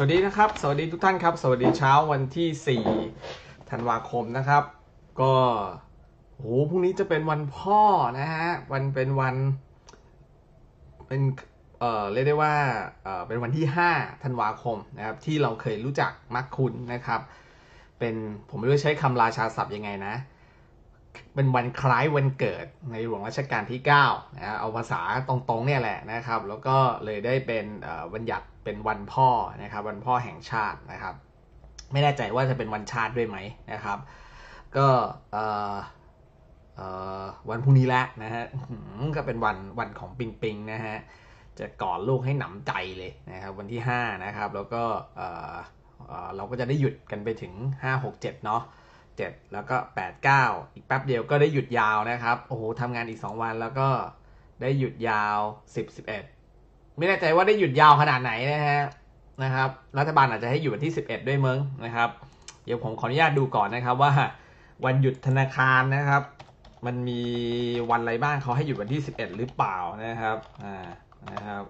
สวัสดีนะครับสวัสดีทุกท่านครับ สวัสดีเช้าวันที่ 4 ธันวาคมนะครับ ก็โหพรุ่งนี้จะเป็นวันพ่อนะฮะวันเป็นวันเป็นเอ่อเรียกได้ว่าเอ่อเป็นวันที่ 5 ธันวาคมนะครับ ที่เราเคยรู้จักมักคุณนะครับ เป็นผมไม่รู้ใช้คำราชาศัพท์ยังไงนะ เป็นวันคล้ายวันเกิดในหลวงรัชกาลที่9นะเอาภาษาตรงๆเนี่ยแหละนะครับ แล้วก็เลยได้เป็นบัญญัตเป็นวันพ่อนะครับวันพ่อแห่งชาตินะครับ ไม่แน่ใจว่าจะเป็นวันชาติด้วยไหมนะครับก็วันพรุ่งนี้แล้วนะฮะก็เป็นวันวันของปิงปิงนะฮะจะกอดลูกให้หนำใจเลยนะครับวันที่5นะครับแล้วก็เราก็จะได้หยุดกันไปถึง 5 6 7เนาะ7แล้วก็8 9 อีกแป๊บเดียวก็ได้หยุดยาวนะครับโอ้โหทำงานอีก 2 วันแล้วก็ได้หยุดยาว 10 11ไม่แน่ใจว่าได้หยุดยาวขนาดไหนนะฮะ นะครับ รัฐบาลอาจจะให้หยุดวันที่11ด้วยมั้งนะครับ เดี๋ยวผมขออนุญาตดูก่อนนะครับ ว่าวันหยุดธนาคารนะครับ มันมีวันอะไรบ้างเขาให้หยุดวันที่11หรือเปล่านะครับ อ่า นะครับ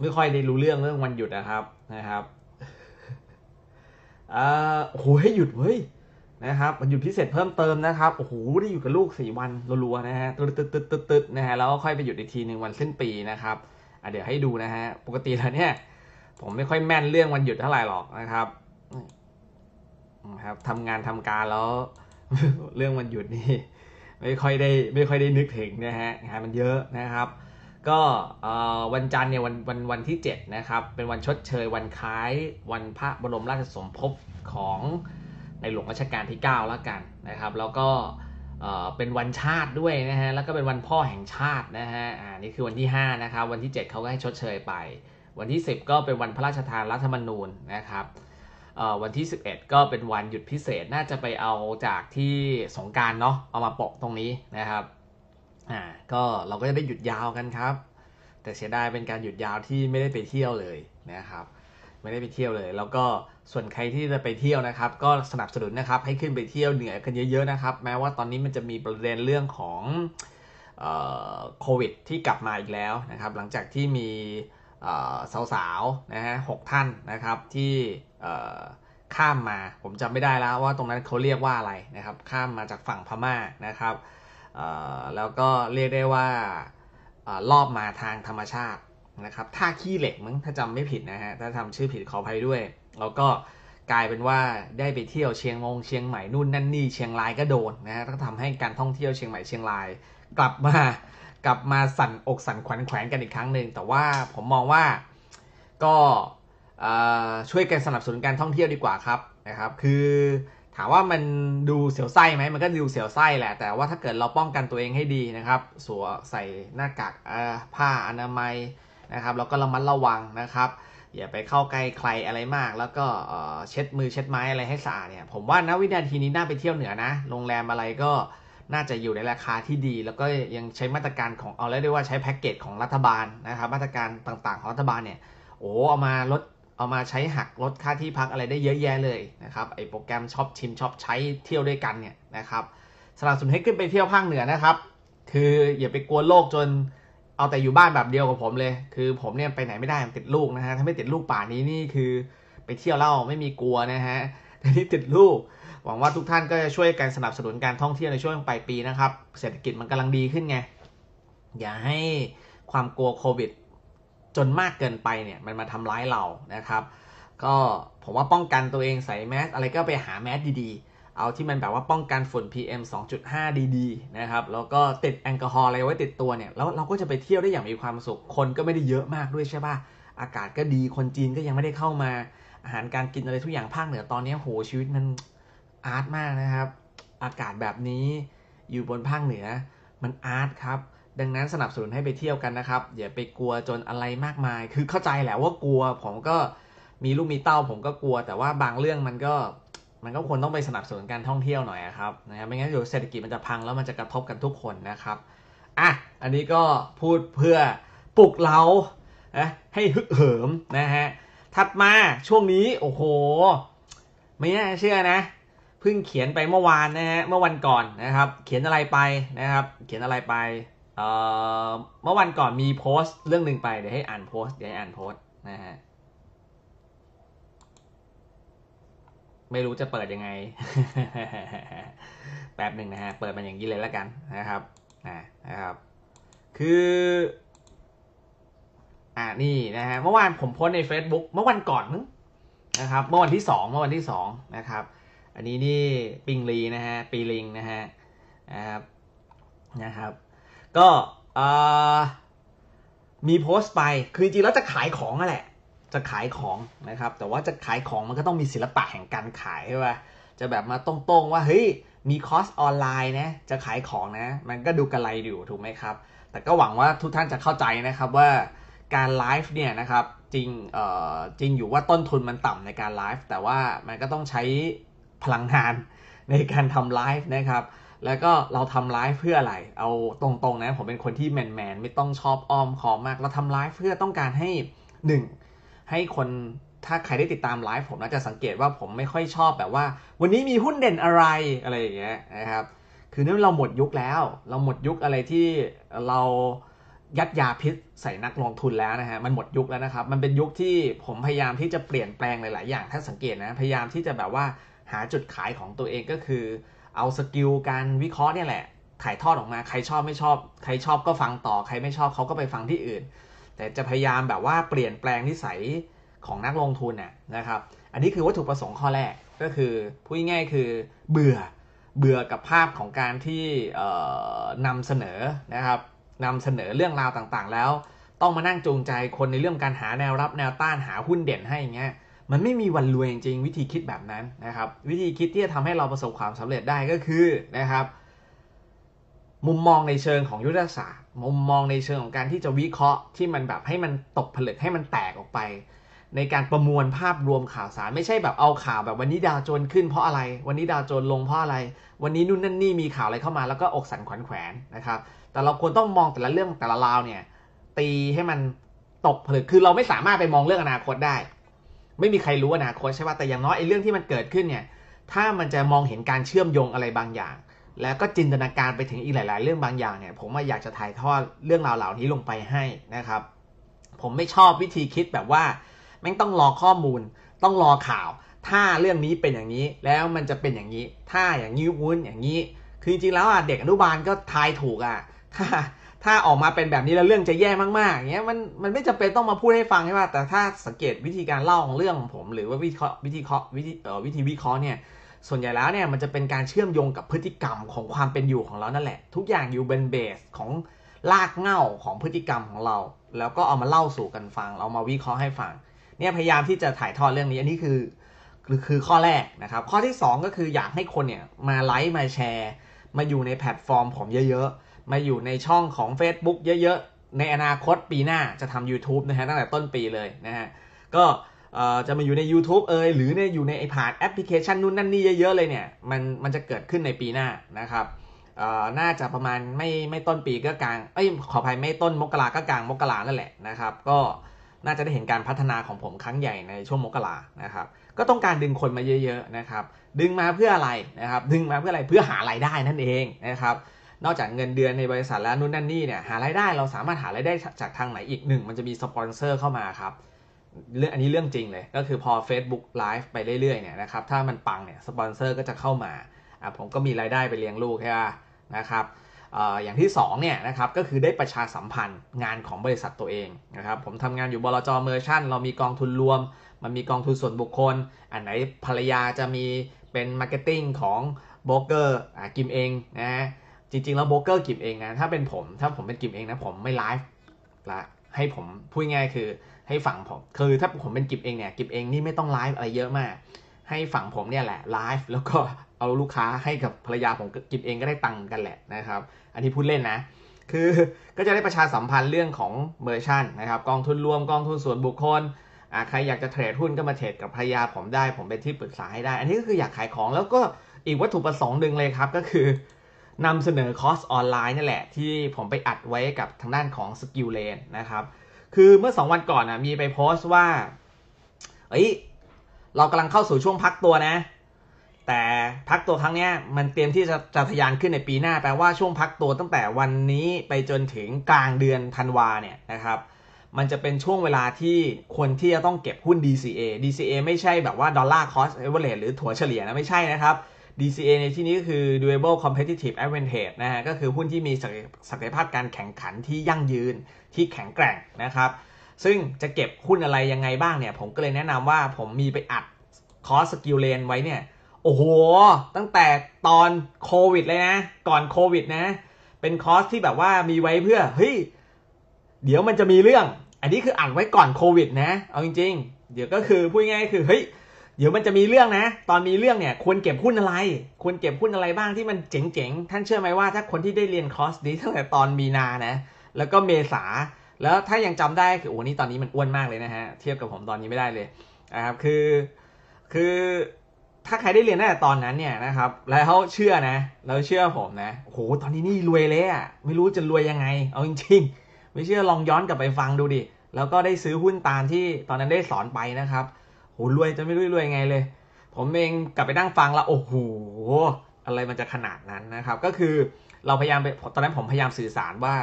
ไม่ค่อยได้รู้เรื่องเรื่องวันหยุดนะครับ นะครับอ่าโอ้โหให้หยุดเว้ย นะครับมันหยุดพิเศษเพิ่มเติมนะครับ โอ้โห ได้อยู่กับลูกสี่วันรัวๆ นะฮะ ตึ๊ดตึ๊ดตึ๊ดตึ๊ดนะฮะแล้วก็ค่อยไปหยุดอีกทีหนึ่งวันสิ้นปีนะครับอ่ะเดี๋ยวให้ดูนะฮะ ปกติแล้วเนี่ยผมไม่ค่อยแม่นเรื่องวันหยุดเท่าไหร่หรอกนะครับนะครับทำงานทำการแล้ว เรื่องวันหยุดนี่ไม่ค่อยได้ไม่ค่อยได้นึกถึงนะฮะงานมันเยอะนะครับ ก็วันจันทร์เนี่ยวันวันวันที่ 7 นะครับ เป็นวันชดเชยวันคล้ายวันพระบรมราชสมภพของในหลวงรัชกาลที่ 9 แล้วกันนะครับ แล้วก็เป็นวันชาติด้วยนะฮะ แล้วก็เป็นวันพ่อแห่งชาตินะฮะอ่านี่คือวันที่5นะครับ วันที่ 7เขาก็ให้ชดเชยไป วันที่ 10 ก็เป็นวันพระราชทานรัฐธรรมนูญนะครับ วันที่ 11 ก็เป็นวันหยุดพิเศษน่าจะไปเอาจากที่สงการเนาะ เอามาปกตรงนี้นะครับ อ่า ก็เราก็จะได้หยุดยาวกันครับ แต่เสียดายเป็นการหยุดยาวที่ไม่ได้ไปเที่ยวเลยนะครับไม่ได้ไปเที่ยวเลย แล้วก็ส่วนใครที่จะไปเที่ยวนะครับ ก็สนับสนุนนะครับ ให้ขึ้นไปเที่ยวเหนือกันเยอะๆนะครับแม้ว่าตอนนี้มันจะมีประเด็นเรื่องของโควิดที่กลับมาอีกแล้วนะครับหลังจากที่มีสาวๆนะฮะหกท่านนะครับที่ข้ามมาผมจำไม่ได้แล้วว่าตรงนั้นเขาเรียกว่าอะไรนะครับข้ามมาจากฝั่งพม่านะครับแล้วก็เรียกได้ว่ารอบมาทางธรรมชาตินะครับท่าขี้เหล็กมั้งถ้าจำไม่ผิดนะฮะถ้าทำชื่อผิดขออภัยด้วยแล้วก็กลายเป็นว่าได้ไปเที่ยวเชียงงงเชียงใหม่นู่น นั่นนี่เชียงรายก็โดนนะฮะก็ทำให้การท่องเที่ยวเชียงใหม่เชียงราย กลับมากลับมาสั่นอกสั่นขวัญแขวนกันอีกครั้งหนึ่งแต่ว่าผมมองว่าก็ช่วยกันสนับสนุนการท่องเที่ยวดีกว่าครับนะครับ คือถามว่ามันดูเสียวไส้ไหมมันก็ดูเสียวไส้แหละแต่ว่าถ้าเกิดเราป้องกันตัวเองให้ดีนะครับ สวมใส่หน้ากากผ้าอนามัยนะครับแล้วก็ระมัดระวังนะครับอย่าไปเข้าใกล้ใครอะไรมาก แล้วก็เช็ดมือเช็ดไม้อะไรให้สะอาดเนี่ย ผมว่านะวินาทีนี้น่าไปเที่ยวเหนือนะโรงแรมอะไรก็น่าจะอยู่ในราคาที่ดี แล้วก็ยังใช้มาตรการของเอาีลกได้วยว่าใช้แพ็กเกจของรัฐบาลนะครับมาตรการต่างๆของรัฐบาลเนี่ยโอ้เอามาลดเอามาใช้หักลดค่าที่พักอะไรได้เยอะแยะเลยนะครับไอโปรแกรมช็อปชิมช็อปใช้เที่ยวด้วยกันเนี่ยนะครับสนับสนุนให้ขึ้นไปเที่ยวภาคเหนือนะครับ คืออย่าไปกลัวโลกจนเอาแต่อยู่บ้านแบบเดียวกับผมเลย คือผมเนี่ยไปไหนไม่ได้ติดลูกนะฮะ ถ้าไม่ติดลูกป่านี้นี่คือ ไปเที่ยวเล่าไม่มีกลัวนะฮะแต่นี่ติดลูก หวังว่าทุกท่านก็จะช่วยกันสนับสนุนการท่องเที่ยวในช่วงปลายปีนะครับ เศรษฐกิจมันกำลังดีขึ้นไง อย่าให้ความกลัวโควิด จนมากเกินไปเนี่ยมันมาทำร้ายเรานะครับ ก็ผมว่าป้องกันตัวเองใส่แมสอะไรก็ไปหาแมสดีๆเอาที่มันแบบว่าป้องกันฝุ่น PM 2.5ดีๆนะครับแล้วก็ติดแอลกอฮอล์อะไรไว้ติดตัวเนี่ยแล้วเราก็จะไปเที่ยวได้อย่างมีความสุขคนก็ไม่ได้เยอะมากด้วยใช่ปะ่ะ อากาศก็ดีคนจีนก็ยังไม่ได้เข้ามา อาหารการกินอะไรทุกอย่างภาคเหนือตอนนี้โหชีวิตมันอาร์ตมากนะครับ อากาศแบบนี้อยู่บนภาคเหนือ มันอาร์ตครับ ดังนั้นสนับสนุนให้ไปเที่ยวกันนะครับอย่าไปกลัวจนอะไรมากมาย คือเข้าใจแหละว่ากลัวผมก็มีลูกมีเต้า ผมก็กลัวแต่ว่าบางเรื่องมันก็มันก็ควรต้องไปสนับสนุนการท่องเที่ยวหน่อยครับนะครับ ไม่งั้นเดี๋ยวเศรษฐกิจมันจะพังแล้วมันจะกระทบกันทุกคนนะครับอ่ะอันนี้ก็พูดเพื่อปลุกเรานะให้ฮึกเหิมนะฮะถัดมาช่วงนี้โอ้โหไม่น่าเชื่อนะเพิ่งเขียนไปเมื่อวานนะฮะเมื่อวันก่อนนะครับเขียนอะไรไปนะครับ เขียนอะไรไปเอ่อเมื่อวันก่อนมีโพสต์เรื่องหนึ่งไปเดี๋ยวให้อ่านโพสต์เดี๋ยวให้อ่านโพสต์นะฮะไม่รู้จะเปิดยังไง แป๊บหนึ่งนะฮะ เปิดมันอย่างนี้เลยแล้วกันนะครับนะนะครับคือ อ่านี่นะฮะ เมื่อวานผมโพสใน Facebook เมื่อวันก่อนึงนะครับเมื่อวันที่สองเมื่อวันที่สองนะครับ อันนี้นี่ปิงลีนะฮะ ปีลิงนะฮะ นะครับนะครับ ก็มีโพสต์ไปคือจริงแล้วจะขายของนั่นแหละจะขายของนะครับ แต่ว่าจะขายของมันก็ต้องมีศิลปะแห่งการขายใช่ป่ะ จะแบบมาตรงๆว่าเฮ้ย มีคอร์สออนไลน์นะ จะขายของนะ มันก็ดูกระไรอยู่ถูกไหมครับ แต่ก็หวังว่าทุกท่านจะเข้าใจนะครับว่าการไลฟ์เนี่ยนะครับจริงเอ่อจริงอยู่ว่าต้นทุนมันต่ำในการไลฟ์แต่ว่ามันก็ต้องใช้พลังงานในการทำไลฟ์นะครับ แล้วก็เราทำไลฟ์เพื่ออะไร เอาตรงๆนะผมเป็นคนที่แมนๆไม่ต้องชอบอ้อมคอมมากเราทำไลฟ์เพื่อต้องการให้ 1ให้คนถ้าใครได้ติดตามไลฟ์ผมน่าจะสังเกตว่าผมไม่ค่อยชอบแบบว่าวันนี้มีหุ้นเด่นอะไรอะไรอย่างเงี้ยนะครับคือเนื่องเราหมดยุคแล้ว เราหมดยุคอะไรที่เรายัดยาพิษใส่นักลงทุนแล้วนะฮะมันหมดยุคแล้วนะครับ มันเป็นยุคที่ผมพยายามที่จะเปลี่ยนแปลงหลายๆอย่างถ้าสังเกตนะพยายามที่จะแบบว่าหาจุดขายของตัวเองก็คือเอาสกิลการวิเคราะห์เนี่ยแหละถ่ายทอดออกมาใครชอบไม่ชอบ ใครชอบก็ฟังต่อใครไม่ชอบเขาก็ไปฟังที่อื่นแต่จะพยายามแบบว่าเปลี่ยนแปลงนิสัยของนักลงทุนนะนะครับ อันนี้คือวัตถุประสงค์ข้อแรกก็คือพูดง่ายๆคือเบื่อเบื่อกับภาพของการที่นำเสนอนะครับนำเสนอเรื่องราวต่างๆแล้ว ต้องมานั่งจูงใจคนในเรื่องการหาแนวรับแนว ต้านหาหุ้นเด่นให้เงี้ยมันไม่มีวันรวยจริงวิธีคิดแบบนั้นนะครับวิธีคิดที่จะทำให้เราประสบความสำเร็จได้ก็คือนะครับมุมมองในเชิงของยุทธศาสตร์มุมมองในเชิงของการที่จะวิเคราะห์ที่มันแบบให้มันตกผลึกให้มันแตกออกไป ในการประมวลภาพรวมข่าวสาร ไม่ใช่แบบเอาข่าวแบบวันนี้ดาวโจนขึ้นเพราะอะไร วันนี้ดาวโจนลงเพราะอะไร วันนี้นู่นนั่นนี่มีข่าวอะไรเข้ามา แล้วก็อกสั่นขวัญแขวนนะครับ แต่เราควรต้องมองแต่ละเรื่องแต่ละราวเนี่ยตีให้มันตกผลึกคือเราไม่สามารถไปมองเรื่องอนาคตได้ ไม่มีใครรู้อนาคตใช่ป่ะแต่อย่างน้อยไอ้เรื่องที่มันเกิดขึ้นเนี่ยถ้ามันจะมองเห็นการเชื่อมโยงอะไรบางอย่างแล้วก็จินตนาการไปถึงอีกหลายๆเรื่องบางอย่างเนี่ยผมอยากจะถ่ายทอดเรื่องราวเหล่านี้ลงไปให้นะครับ ผมไม่ชอบวิธีคิดแบบว่าแม่งต้องรอข้อมูล ต้องรอข่าว ถ้าเรื่องนี้เป็นอย่างนี้ แล้วมันจะเป็นอย่างนี้ ถ้าอย่างนี้วุ้นอย่างนี้ คือจริงๆแล้วอ่ะเด็กอนุบาลก็ทายถูกอ่ะ ถ้าถ้าออกมาเป็นแบบนี้แล้วเรื่องจะแย่มากๆอย่างเงี้ยมันมันไม่จำเป็นต้องมาพูดให้ฟังใช่ป่ะแต่ถ้าสังเกตวิธีการเล่าของเรื่องของผมหรือว่าวิธีวิธีเอ่อวิธีวิเคราะห์เนี่ยส่วนใหญ่แล้วเนี่ยมันจะเป็นการเชื่อมโยงกับพฤติกรรมของความเป็นอยู่ของเรานั่นแหละ ทุกอย่างอยู่เบนเบสของลากเง่าของพฤติกรรมของเรา แล้วก็เอามาเล่าสู่กันฟัง เอามาวิเคราะห์ให้ฟัง เนี่ยพยายามที่จะถ่ายทอดเรื่องนี้อันนี้คือคือข้อแรกนะครับข้อที่2ก็คืออยากให้คนเนี่ยมาไลค์ มาแชร์ มาอยู่ในแพลตฟอร์มผมเยอะๆ มาอยู่ในช่องของ Facebook เยอะๆ ในอนาคตปีหน้าจะทำ YouTube นะฮะตั้งแต่ต้นปีเลยนะฮะก็จะมาอยู่ใน YouTube เอยหรือเนี่ยอยู่ในไอพาดแอปพลิเคชันนู่นนั่นนี่เยอะๆเลยเนี่ยมันมันจะเกิดขึ้นในปีหน้านะครับน่าจะประมาณไม่ไม่ต้นปีก็กลางเอ้ยขออภัยไม่ต้นมกราก็กลางมกรานั่นแหละนะครับก็น่าจะได้เห็นการพัฒนาของผมครั้งใหญ่ในช่วงมกรานะครับก็ต้องการดึงคนมาเยอะๆนะครับดึงมาเพื่ออะไรนะครับ ดึงมาเพื่ออะไรเพื่อหารายได้นั่นเองนะครับนอกจากเงินเดือนในบริษัทแล้วนู่นนั่นนี่เนี่ยหารายได้เราสามารถหารายได้จากทางไหนอีกหนึ่งมันจะมีสปอนเซอร์เข้ามาครับเรื่องอันนี้เรื่องจริงเลย ก็คือพอ Facebook Live ไปเรื่อยๆเนี่ยนะครับ ถ้ามันปังเนี่ย สปอนเซอร์ก็จะเข้ามาอ่ะผมก็มีรายได้ไปเลี้ยงลูกใช่ป่ะนะครับอย่างที่2เนี่ยนะครับ ก็คือได้ประชาสัมพันธ์งานของบริษัทตัวเองนะครับ ผมทำงานอยู่บลจเมอร์ชั่น เรามีกองทุนรวม มันมีกองทุนส่วนบุคคล อันไหนภรรยาจะมีเป็นมาร์เก็ตติ้งของโบรกเกอร์กิมเองนะ จริงๆแล้วโบรกเกอร์กิมเองนะ ถ้าเป็นผม ถ้าผมเป็นกิมเองนะ ผมไม่ไลฟ์ละ ให้ผมพูดง่ายคือให้ฝั่งผม คือถ้าผมเป็นกิบเองเนี่ยกิบเองนี่ไม่ต้องไลฟ์อะไรเยอะมากให้ฝั่งผมเนี่ยแหละไลฟ์แล้วก็เอาลูกค้าให้กับภรรยาผมกิบเองก็ได้ตังค์กันแหละนะครับ อันนี้พูดเล่นนะ คือก็จะได้ประชาสัมพันธ์เรื่องของเมอร์ชันนะครับ กองทุนรวมกองทุนส่วนบุคคลใครอยากจะเทรดหุ้นก็มาเทรดกับภรรยาผมได้ ผมเป็นที่ปรึกษาให้ได้ อันนี้ก็คืออยากขายของแล้วก็อีกวัตถุประสงค์หนึ่งเลยครับ ก็คือนำเสนอคอร์สออนไลน์นี่แหละ ที่ผมไปอัดไว้กับทางด้านของสกิลเลนนะครับคือเมื่อสองวันก่อนอ่ะมีไปโพสต์ว่าเฮ้ย เรากำลังเข้าสู่ช่วงพักตัวนะ แต่พักตัวครั้งเนี้ยมันเตรียมที่จะจะทะยานขึ้นในปีหน้าแปลว่าช่วงพักตัวตั้งแต่วันนี้ไปจนถึงกลางเดือนธันวาเนี่ยนะครับ มันจะเป็นช่วงเวลาที่คนที่จะต้องเก็บหุ้น DCA DCA ไม่ใช่แบบว่าดอลลาร์คอสเอเวอเรหรือถั่วเฉลี่ยนะไม่ใช่นะครับ DCA ในที่นี้ก็คือ Durable Competitive Advantage นะฮะ ก็คือหุ้นที่มีศักยภาพการแข่งขันที่ยั่งยืนที่แข็งแกร่งนะครับ ซึ่งจะเก็บหุ้นอะไรยังไงบ้างเนี่ย ผมก็เลยแนะนำว่าผมมีไปอัดคอร์สสกิลเลนไว้เนี่ย โอ้โห ตั้งแต่ตอนโควิดเลยนะ ก่อนโควิดนะ เป็นคอร์สที่แบบว่ามีไว้เพื่อ เฮ้ย เดี๋ยวมันจะมีเรื่อง อันนี้คืออัดไว้ก่อนโควิดนะ เอาจริง ๆ เดี๋ยวก็คือพูดง่ายๆ คือเฮ้ยเดี๋ยวมันจะมีเรื่องนะ ตอนมีเรื่องเนี่ย ควรเก็บหุ้นอะไร ควรเก็บหุ้นอะไรบ้างที่มันเจ๋งๆ ท่านเชื่อไหมว่าถ้าคนที่ได้เรียนคอร์สนี้ตั้งแต่ตอนมีนา นะ แล้วก็เมษา แล้วถ้ายังจำได้คือโอ้นี่ตอนนี้มันอ้วนมากเลยนะฮะ เทียบกับผมตอนนี้ไม่ได้เลย นะครับ คือ คือ ถ้าใครได้เรียนตั้งแต่ตอนนั้นเนี่ยนะครับ แล้วเขาเชื่อนะแล้วเชื่อผมนะโอ้โห ตอนนี้นี่รวยเลยอะไม่รู้จะรวยยังไง เอาจริง ๆ ไม่เชื่อลองย้อนกลับไปฟังดูดิ แล้วก็ได้ซื้อหุ้นตามที่ตอนนั้นได้สอนไปนะครับโหรวยจะไม่รู้รวยไงเลย ผมเองกลับไปนั่งฟังแล้วโอ้โหอะไรมันจะขนาดนั้นนะครับก็คือเราพยายามไปตอนนั้นผมพยายามสื่อสารว่า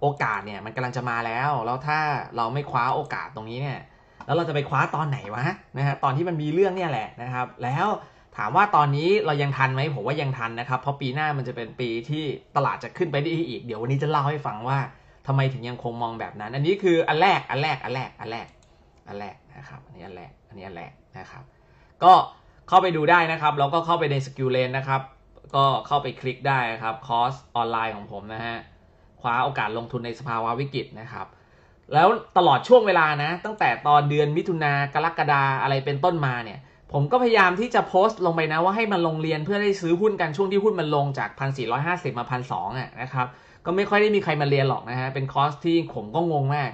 โอกาสเนี่ยมันกำลังจะมาแล้ว แล้ว ถ้าเราไม่คว้าโอกาสตรงนี้เนี่ยแล้วเราจะไปคว้าตอนไหนวะนะฮะตอนที่มันมีเรื่องเนี่ยแหละนะครับ แล้วถามว่าตอนนี้เรายังทันไหมผมว่ายังทันนะครับ เพราะปีหน้ามันจะเป็นปีที่ตลาดจะขึ้นไปได้อีก เดี๋ยววันนี้จะเล่าให้ฟังว่า ทำไมถึงยังคงมองแบบนั้น อันนี้คืออันแรก อันแรก อันแรก อันแรกอันแรกนะครับ อันนี้อันแรกนี่แหละนะครับ ก็เข้าไปดูได้นะครับแล้วก็เข้าไปในสกิลเลนนะครับ ก็เข้าไปคลิกได้นะครับคอร์สออนไลน์ของผมนะฮะคว้าโอกาสลงทุนในสภาวะวิกฤตนะครับ แล้วตลอดช่วงเวลานะ ตั้งแต่ตอนเดือนมิถุนากรกฎาอะไรเป็นต้นมาเนี่ย ผมก็พยายามที่จะโพสต์ลงไปนะว่าให้มันลงเรียนเพื่อได้ซื้อหุ้นกันช่วงที่หุ้นมันลงจาก1,450มา1,200อ่ะนะครับ ก็ไม่ค่อยได้มีใครมาเรียนหรอกนะฮะ เป็นคอร์สที่ผมก็งงมาก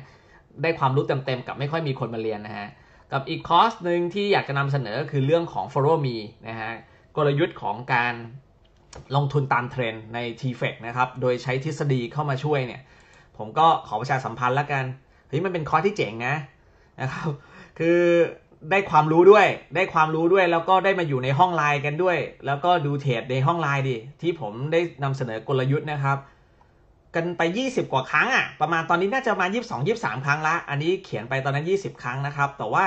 ได้ความรู้เต็มๆกับไม่ค่อยมีคนมาเรียนนะฮะกับอีกคอร์สหนึ่งที่อยากจะนำเสนอคือเรื่องของ follow me นะฮะกลยุทธ์ของการลงทุนตามเทรนใน t f e c นะครับโดยใช้ทฤษฎีเข้ามาช่วยเนี่ยผมก็ขอประชาสัมพันธ์แล้วกันเฮ้ยมันเป็นคอร์สที่เจ๋งนะนะครับคือได้ความรู้ด้วย ได้ความรู้ด้วยแล้วก็ได้มาอยู่ในห้องไลน์กันด้วย แล้วก็ดูเทรดในห้องไลน์ดิ ที่ผมได้นำเสนอกลยุทธ์นะครับกันไป 20 กว่าครั้งอะ่ะประมาณตอนนี้น่าจะมา22 23 ครั้งละ อันนี้เขียนไปตอนนั้น 20 ครั้งนะครับ แต่ว่า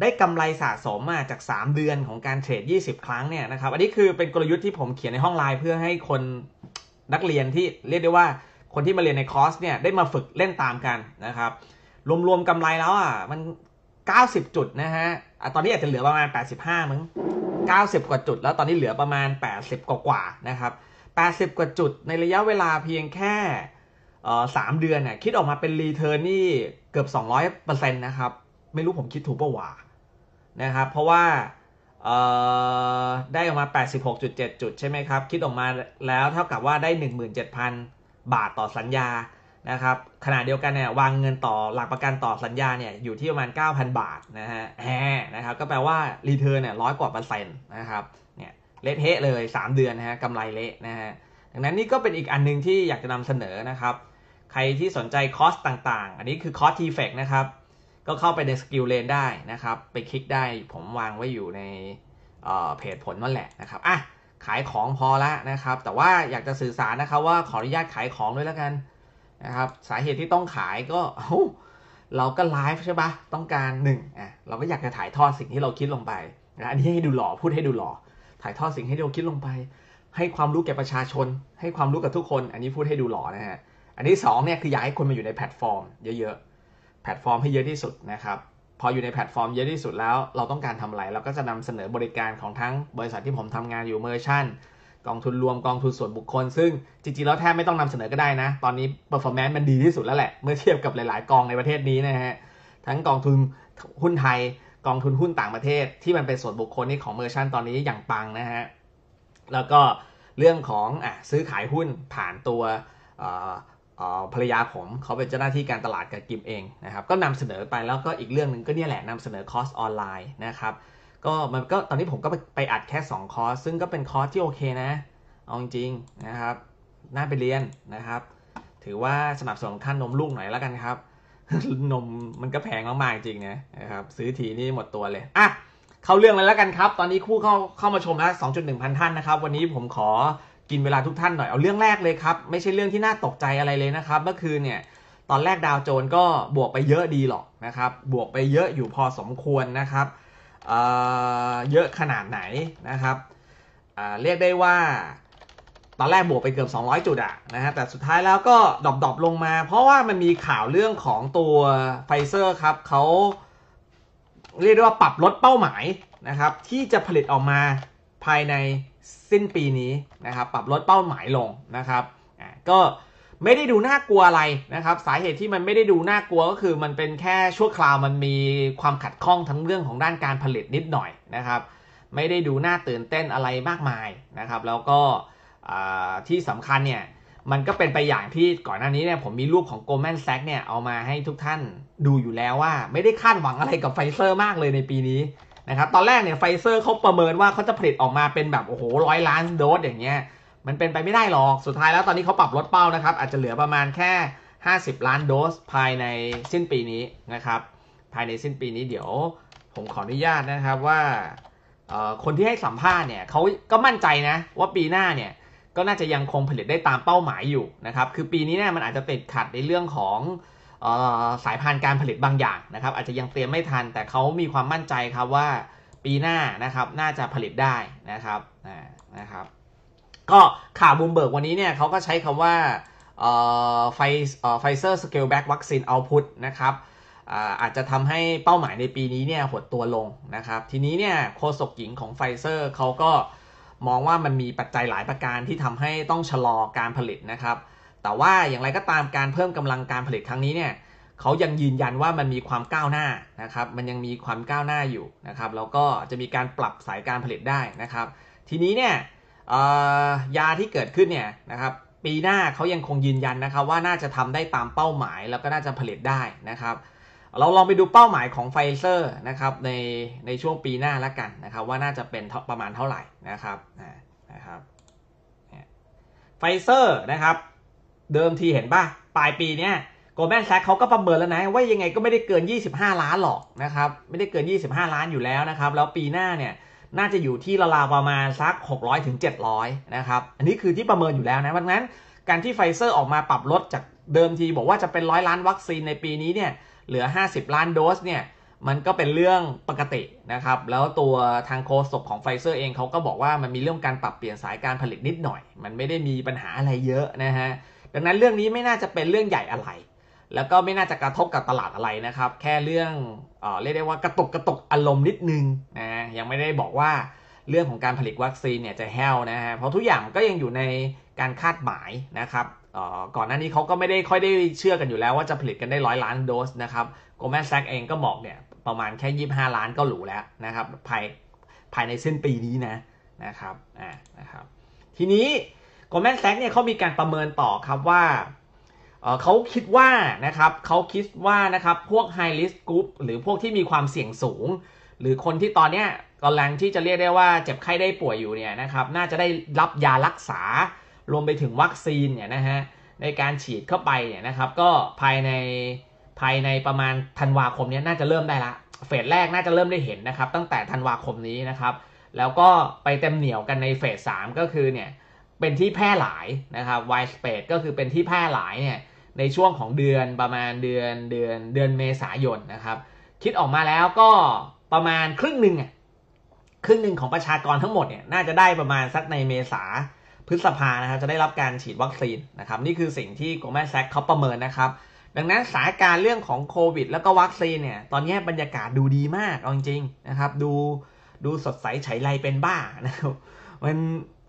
ได้กำไรสะสมมาจาก 3 เดือนของการเทรด20 ครั้งเนี่ยนะครับอันนี้คือเป็นกลยุทธ์ที่ผมเขียนในห้องไลน์เพื่อให้คนนักเรียนที่เรียกได้ว่าคนที่มาเรียนในคอร์สเนี่ยได้มาฝึกเล่นตามกันนะครับ รวมๆกำไรแล้วอ่ะมัน 90 จุดนะฮะตอนนี้อาจจะเหลือประมาณ 85มั้ง 90 กว่าจุด แล้วตอนนี้เหลือประมาณ 80กว่ากว่านะครับ80กว่าจุด ในระยะเวลาเพียงแค่สามเดือนเนี่ยคิดออกมาเป็นรีเทิร์นนี่เกือบ200%นะครับ ไม่รู้ผมคิดถูกปะวะนะครับ เพราะว่าได้ออกมา 86.7 จุด ใช่ไหมครับ คิดออกมาแล้วเท่ากับว่าได้17,000 บาทต่อสัญญา นะครับขณะเดียวกันเนี่ยวางเงินต่อหลักประกันต่อสัญญาเนี่ยอยู่ที่ประมาณ 9,000 บาท นะฮะแฮนะครับ ก็แปลว่ารีเทิร์นเนี่ยร้อยกว่าเปอร์เซ็นต์นะครับเนี่ยเละเทะเลย 3 เดือน นะฮะกำไรเละนะฮะดังนั้นนี่ก็เป็นอีกอันนึงที่อยากจะนำเสนอนะครับ ใครที่สนใจคอสต่าง ๆ อันนี้คือคอสทีเฟกนะครับ ก็เข้าไปในสกิลเลนได้นะครับ ไปคลิกได้ผมวางไว้อยู่ในเเพจผลนั่นแหละนะครับอ่ะขายของพอละนะครับ แต่ว่าอยากจะสื่อสารนะครับ ว่าขออนุญาตขายของด้วยแล้วกันนะครับสาเหตุที่ต้องขายก็เอ้าเราก็ไลฟ์ใช่ปะต้องการหนึ่งอ่ะเราก็อยากจะถ่ายทอดสิ่งที่เราคิดลงไปนะอันนี้ให้ดูหล่อพูดให้ดูหล่อถ่ายทอดสิ่งให้เราคิดลงไป ให้ความรู้แก่ประชาชน ให้ความรู้กับทุกคน อันนี้พูดให้ดูหล่อนะฮะ อันที่2เนี่ยคืออยากให้คนมาอยู่ในแพลตฟอร์ม เยอะ ๆ แพลตฟอร์มให้เยอะที่สุดนะครับ พออยู่ในแพลตฟอร์มเยอะที่สุดแล้ว เราต้องการทำอะไรเราก็จะนำเสนอบริการของทั้งบริษัทที่ผมทำงานอยู่เมอร์ชั่นกองทุนรวมกองทุนส่วนบุคคล ซึ่ง จริง ๆ แล้วแทบไม่ต้องนำเสนอก็ได้นะ ตอนนี้เปอร์ฟอร์แมนซ์มันดีที่สุดแล้วแหละ เมื่อเทียบกับหลาย ๆกองในประเทศนี้นะฮะ ทั้งกองทุนหุ้นไทยกองทุนหุ้นต่างประเทศที่มันเป็นส่วนบุคคลนี่ของเมอร์ชันตอนนี้อย่างปังนะฮะ แล้วก็เรื่องของอ่ะซื้อขายหุ้นผ่านตัวภรรยาผมเขาเป็นเจ้าหน้าที่การตลาดกับกิมเองนะครับ ก็นำเสนอไปแล้วก็อีกเรื่องหนึ่งก็เนี่ยแหละนำเสนอคอร์สออนไลน์นะครับ ก็มันก็ตอนนี้ผมก็ไปอัดแค่2คอร์สซึ่งก็เป็นคอร์สที่โอเคนะเอาจริงนะครับน่าไปเรียนนะครับ ถือว่าสนับสนุนท่านนมลูกหน่อยแล้วกันครับนมมันก็แพงมากๆจริงนะครับซื้อทีนี่หมดตัวเลยอ่ะเข้าเรื่องเลยแล้วกันครับ ตอนนี้คู่เข้าเข้ามาชมแล้วสอง2.1พันท่านนะครับวันนี้ผมขอกินเวลาทุกท่านหน่อย เอาเรื่องแรกเลยครับ ไม่ใช่เรื่องที่น่าตกใจอะไรเลยนะครับเมื่อคืนเนี่ยตอนแรกดาวโจนก็บวกไปเยอะดีหรอกนะครับ บวกไปเยอะอยู่พอสมควรนะครับเเยอะขนาดไหนนะครับเรียกได้ว่าตอนแรกบวกไปเกือบ200 จุดอะนะฮะแต่สุดท้ายแล้วก็ดรอปๆลงมา เพราะว่ามันมีข่าวเรื่องของตัวไฟเซอร์ครับเขาเรียกได้ว่าปรับลดเป้าหมายนะครับที่จะผลิตออกมาภายในสิ้นปีนี้นะครับปรับลดเป้าหมายลงนะครับก็ไม่ได้ดูน่ากลัวอะไรนะครับสาเหตุที่มันไม่ได้ดูน่ากลัวก็คือมันเป็นแค่ชั่วคราวมันมีความขัดข้องทั้งเรื่องของด้านการผลิตนิดหน่อยนะครับ ไม่ได้ดูน่าตื่นเต้นอะไรมากมายนะครับ แล้วก็ที่สำคัญเนี่ย มันก็เป็นไปอย่างที่ก่อนหน้านี้เนี่ยผมมีรูปของโกลแมนแซกเนี่ย เอามาให้ทุกท่านดูอยู่แล้วว่า ไม่ได้คาดหวังอะไรกับไฟเซอร์มากเลยในปีนี้นะครับตอนแรกเนี่ยไฟเซอร์เขาประเมินว่าเขาจะผลิตออกมาเป็นแบบ โอ้โห ร้อยล้านโดสอย่างเงี้ยมันเป็นไปไม่ได้หรอกสุดท้ายแล้วตอนนี้เขาปรับลดเป้านะครับ อาจจะเหลือประมาณแค่ 50 ล้านโดสภายในสิ้นปีนี้นะครับภายในสิ้นปีนี้เดี๋ยว ผมขออนุญาตนะครับว่าคนที่ให้สัมภาษณ์เนี่ยเขาก็มั่นใจนะว่าปีหน้าเนี่ยก็น่าจะยังคงผลิตได้ตามเป้าหมายอยู่นะครับ คือปีนี้เนี่ยมันอาจจะติดขัดในเรื่องของสายพานการผลิตบางอย่างนะครับ อาจจะยังเตรียมไม่ทันแต่เขามีความมั่นใจครับว่าปีหน้านะครับน่าจะผลิตได้นะครับนะครับก็ข่าวบูมเบิร์กวันนี้เนี่ยเขาก็ใช้คำว่าไฟเซอร์สเกลแบ็กวัคซีนเอาพุตนะครับอาจจะทำให้เป้าหมายในปีนี้เนี่ยหดตัวลงนะครับ ทีนี้เนี่ยโฆษกหญิงของไฟเซอร์เขาก็มองว่ามันมีปัจจัยหลายประการที่ทำให้ต้องชะลอการผลิตนะครับ แต่ว่าอย่างไรก็ตามการเพิ่มกำลังการผลิตครั้งนี้เนี่ย เขายังยืนยันว่ามันมีความก้าวหน้านะครับ มันยังมีความก้าวหน้าอยู่นะครับ แล้วก็จะมีการปรับสายการผลิตได้นะครับ ทีนี้เนี่ยยาที่เกิดขึ้นเนี่ยนะครับปีหน้าเขายังคงยืนยันนะครับว่าน่าจะทำได้ตามเป้าหมาย แล้วก็น่าจะผลิตได้นะครับเราลองไปดูเป้าหมายของไฟเซอร์นะครับในในช่วงปีหน้าแล้วกันนะครับว่าน่าจะเป็นประมาณเท่าไหร่นะครับนะครับไฟเซอร์นะครับเดิมทีเห็นป่ะปลายปีเนี้ยโกลแมนแซกเขาก็ประเมินแล้วนะว่ายังไงก็ไม่ได้เกิน 25 ล้านหรอกนะครับไม่ได้เกิน 25 ล้านอยู่แล้วนะครับแล้วปีหน้าเนี่ยน่าจะอยู่ที่ราวๆประมาณสัก 600ถึง700นะครับอันนี้คือที่ประเมินอยู่แล้วนะดังนั้นการที่ไฟเซอร์ออกมาปรับลดจากเดิมทีบอกว่าจะเป็นร้อยล้านวัคซีนในปีนี้เนี่ยเหลือ 50 ล้านโดส เนี่ย มันก็เป็นเรื่องปกตินะครับ แล้วตัวทางโฆษกของไฟเซอร์เองเขาก็บอกว่ามันมีเรื่องการปรับเปลี่ยนสายการผลิตนิดหน่อย มันไม่ได้มีปัญหาอะไรเยอะนะฮะ ดังนั้นเรื่องนี้ไม่น่าจะเป็นเรื่องใหญ่อะไร แล้วก็ไม่น่าจะกระทบกับตลาดอะไรนะครับ แค่เรื่องเออเรียกได้ว่ากระตุกกระตุกอารมณ์นิดนึงนะยังไม่ได้บอกว่าเรื่องของการผลิตวัคซีนเนี่ยจะแห้วนะฮะ เพราะทุกอย่างก็ยังอยู่ในการคาดหมายนะครับก่อนหน้านี้เขาก็ไม่ได้ค่อยได้เชื่อกันอยู่แล้วว่าจะผลิตกันได้ร้อยล้านโดสนะครับโกลแมนแซกเองก็บอกเนี่ยประมาณแค่ 25 ล้านก็หรูแล้วนะครับภายภายในเส้นปีนี้นะ นะครับ อ่านะครับ ทีนี้โกลแมนแซกเนี่ยเขามีการประเมินต่อครับว่า เขาคิดว่านะครับเขาคิดว่านะครับพวกไฮลิสกรุ๊ปหรือพวกที่มีความเสี่ยงสูง หรือคนที่ตอนเนี้ยกำลังที่จะเรียกได้ว่าเจ็บไข้ได้ป่วยอยู่เนี่ยนะครับ น่าจะได้รับยารักษา รวมไปถึงวัคซีนเนี่ยนะฮะ ในการฉีดเข้าไปเนี่ยนะครับ ก็ภายในภายในประมาณธันวาคมนี้น่าจะเริ่มได้ละ เฟสแรกน่าจะเริ่มได้เห็นนะครับ ตั้งแต่ธันวาคมนี้นะครับ แล้วก็ไปเต็มเหนียวกันในเฟสสามก็คือเนี่ย เป็นที่แพร่หลายนะครับ wide spread ก็คือเป็นที่แพร่หลายเนี่ย ในช่วงของเดือนประมาณเดือนเดือนเดือนเมษายนนะครับ คิดออกมาแล้วก็ประมาณครึ่งหนึ่งครึ่งหนึ่งของประชากรทั้งหมดเนี่ยน่าจะได้ประมาณสักในเมษาพฤษภานะครับจะได้รับการฉีดวัคซีนนะครับนี่คือสิ่งที่กรมแม์แซกเขาประเมินนะครับดังนั้นสถานการณ์เรื่องของโควิดแล้วก็วัคซีนเนี่ยตอนนี้บรรยากาศดูดีมากจริงๆนะครับ ดูดูสดใสไฉไรเป็นบ้านะครับมัน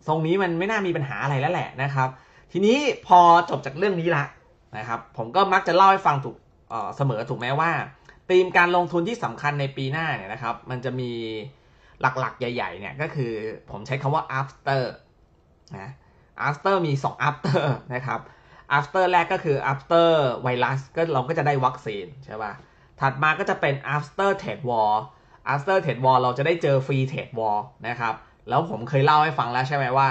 ทรงนี้มันไม่น่ามีปัญหาอะไรแล้วแหละนะครับ ทีนี้พอจบจากเรื่องนี้ละนะครับ ผมก็มักจะเล่าให้ฟังถูกเสมอถูกไหมว่าธีมการลงทุนที่สำคัญในปีหน้าเนี่ยนะครับ มันจะมีหลัก ๆ ใหญ่ๆเนี่ยก็คือผมใช้คำว่า after นะ after มี 2 after นะครับ after แรกก็คือ after ไวรัสก็เราก็จะได้วัคซีนใช่ป่ะ ถัดมาก็จะเป็น after t e d war after t e d war เราจะได้เจอ free t e d war นะครับ แล้วผมเคยเล่าให้ฟังแล้วใช่ไหมว่า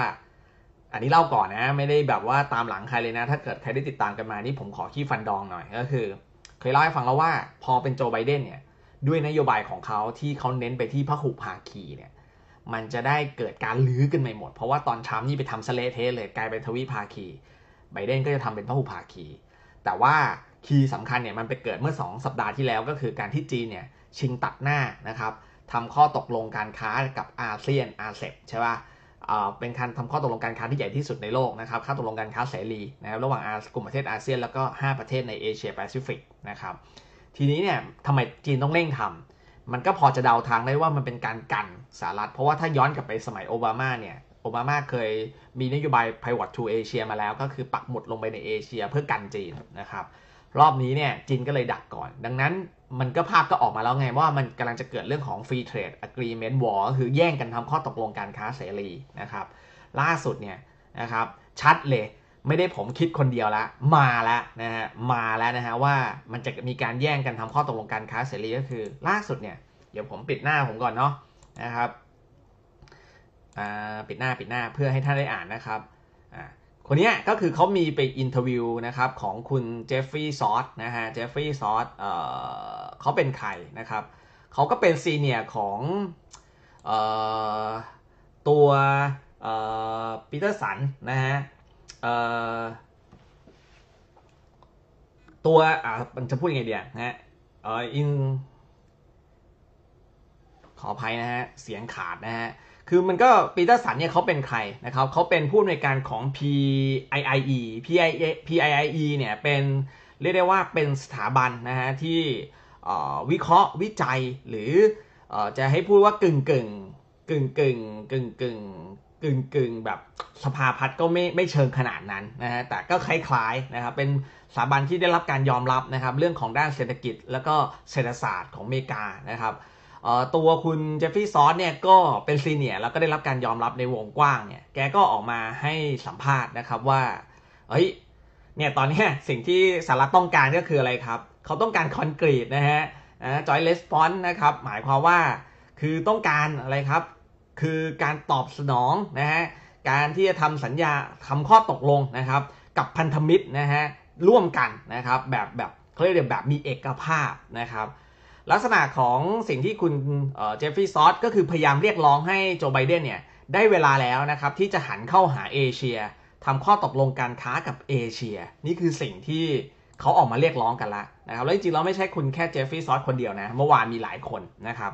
อันนี้เล่าก่อนนะไม่ได้แบบว่าตามหลังใครเลยนะ ถ้าเกิดใครได้ติดตามกันมา นี่ผมขอขี้ฟันดองหน่อยก็คือ เคยเล่าให้ฟังแล้วว่าพอเป็นโจไบเดนเนี่ยด้วยนโยบายของเขาที่เขาเน้นไปที่พหุภาคีเนี่ยมันจะได้เกิดการลื้อกันใหม่หมด เพราะว่าตอนทรัมป์นี่ไปทำสเลเทสเลยกลายเป็นทวีภาคีไบเดนก็จะทำเป็นพหุภาคี แต่ว่าคีย์สำคัญเนี่ยมันไปเกิดเมื่อ 2 สัปดาห์ที่แล้วก็คือการที่จีนเนี่ยชิงตัดหน้านะครับทำข้อตกลงการค้ากับอาเซียน อาเซบใช่ป่ะเป็นการทำข้อตกลงการค้าที่ใหญ่ที่สุดในโลกนะครับค่าตกลงการค้าเสรีนะครับระหว่างกลุ่มประเทศอาเซียนแล้วก็ 5 ประเทศในเอเชียแปซิฟิกนะครับทีนี้เนี่ยทำไมจีนต้องเร่งทำ มันก็พอจะเดาทางได้ว่ามันเป็นการกันสหรัฐ เพราะว่าถ้าย้อนกลับไปสมัยโอบามาเนี่ย โอบามาเคยมีนโยบาย pivot to Asia มาแล้วก็คือปักหมุดลงไปในเอเชียเพื่อกันจีนนะครับ รอบนี้เนี่ยจีนก็เลยดักก่อน ดังนั้นมันก็ภาพก็ออกมาแล้วไงว่ามันกำลังจะเกิดเรื่องของ free trade agreement war คือแย่งกันทำข้อตกลงการค้าเสรีนะครับ ล่าสุดเนี่ยนะครับชัดเลยไม่ได้ผมคิดคนเดียวละ มาแล้วนะฮะ มาแล้วนะฮะว่ามันจะมีการแย่งกันทำข้อตกลงการค้าเสรีก็คือล่าสุดเนี่ยเดี๋ยวผมปิดหน้าผมก่อนเนาะนะครับปิดหน้าปิดหน้าเพื่อให้ท่านได้อ่านนะครับ คนนี้ก็คือเขามีไปอินเทอร์วิวนะครับของคุณเจฟฟี่ซอสนะฮะเจฟฟี่ซอสเขาเป็นใครนะครับเขาก็เป็นซีเนียร์ของตัวปีเตอร์สันนะฮะตัวอ่ะมันจะพูดยังไงเดียนะฮะเอออินขออภัยนะฮะ เสียงขาดนะฮะ คือมันก็ ปีเตอร์สันเนี่ยเขาเป็นใครนะครับ เขาเป็นผู้อำนวยการของ PIIE PIIE PIIE เนี่ย เป็นเรียกได้ว่าเป็นสถาบันนะฮะ ที่วิเคราะห์วิจัย หรือจะให้พูดว่ากึ่งกึ่งกึ่งกึ่งกึ่งกึ่งกึ่งกึ่งแบบสภาพัฒน์ก็ไม่ไม่เชิงขนาดนั้นนะฮะแต่ก็คล้ายๆนะครับเป็นสถาบันที่ได้รับการยอมรับนะครับ เรื่องของด้านเศรษฐกิจแล้วก็เศรษฐศาสตร์ของอเมริกานะครับตัวคุณเจฟฟี่ซอสเนี่ยก็เป็นซีเนียร์แล้วก็ได้รับการยอมรับในวงกว้างเนี่ยแกก็ออกมาให้สัมภาษณ์นะครับว่าเฮ้ยเนี่ยตอนนี้สิ่งที่สหรัฐต้องการก็คืออะไรครับ เขาต้องการคอนกรีตนะฮะจอยเลสปอนนะครับหมายความว่าคือต้องการอะไรครับคือ การตอบสนองนะฮะ การที่จะทำสัญญาทำข้อตกลงนะครับ กับพันธมิตรนะฮะร่วมกันนะครับ แบบแบบเขาเรียกแบบมีเอกภาพนะครับ ลักษณะของสิ่งที่คุณเจฟฟี่ซอสก็คือพยายามเรียกร้องให้โจไบเดนเนี่ยได้เวลาแล้วนะครับที่จะหันเข้าหาเอเชียทำข้อตกลงการค้ากับเอเชีย นี่คือสิ่งที่เขาออกมาเรียกร้องกันละนะครับแล้วจริงๆเราไม่ใช่คุณแค่เจฟฟี่ซอสคนเดียวนะเมื่อวานมีหลายคนนะครับ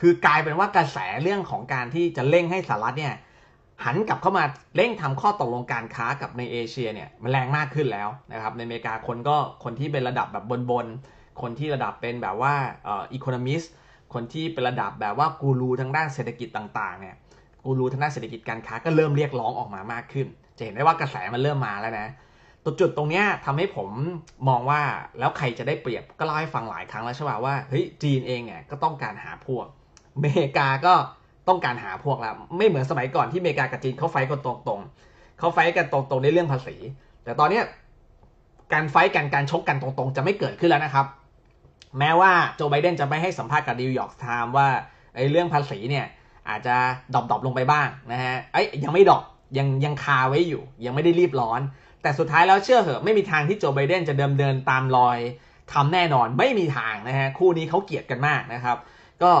คือกลายเป็นว่ากระแสเรื่องของการที่จะเร่งให้สหรัฐเนี่ยหันกลับเข้ามาเร่งทำข้อตกลงการค้ากับในเอเชียเนี่ยมันแรงมากขึ้นแล้วนะครับในอเมริกาคนก็คนที่เป็นระดับแบบบนๆคนที่ระดับเป็นแบบว่าเอ่ออีโคโนมิสคนที่เป็นระดับแบบว่ากูรูทางด้านเศรษฐกิจต่างๆเนี่ยกูรูทางด้านเศรษฐกิจการค้าก็เริ่มเรียกร้องออกมามากขึ้น จะเห็นได้ว่ากระแสมันเริ่มมาแล้วนะตัวจุดตรงเนี้ยทำให้ผมมองว่าแล้วใครจะได้เปรียบก็เล่าให้ฟังหลายครั้งแล้วใช่ป่าว่าเฮ้ยจีนเองเนี่ยก็ต้องการหาพวกเมกาก็ต้องการหาพวกละไม่เหมือนสมัยก่อนที่เมกากับจีนเขาไฟกันตรง ๆเขาไฟกันตรงๆในเรื่องภาษี แต่ตอนเนี้ยการไฟกันการชกกันตรงๆ จะไม่เกิดขึ้นแล้วนะครับ แม้ว่าโจไบเดนจะไม่ให้สัมภาษณ์กับดิวยอร์กไทม์ว่าไอ้เรื่องภาษีเนี่ยอาจจะดดอบๆลงไปบ้างนะฮะไอ้ยังไม่ดอบยังยังคาไว้อยู่ ยังไม่ได้รีบร้อน แต่สุดท้ายแล้วเชื่อเหอะไม่มีทางที่โจไบเดนจะเดิมเดินตามรอย ทำแน่นอนไม่มีทางนะฮะคู่นี้เขาเกลียดกันมากนะครับ ก็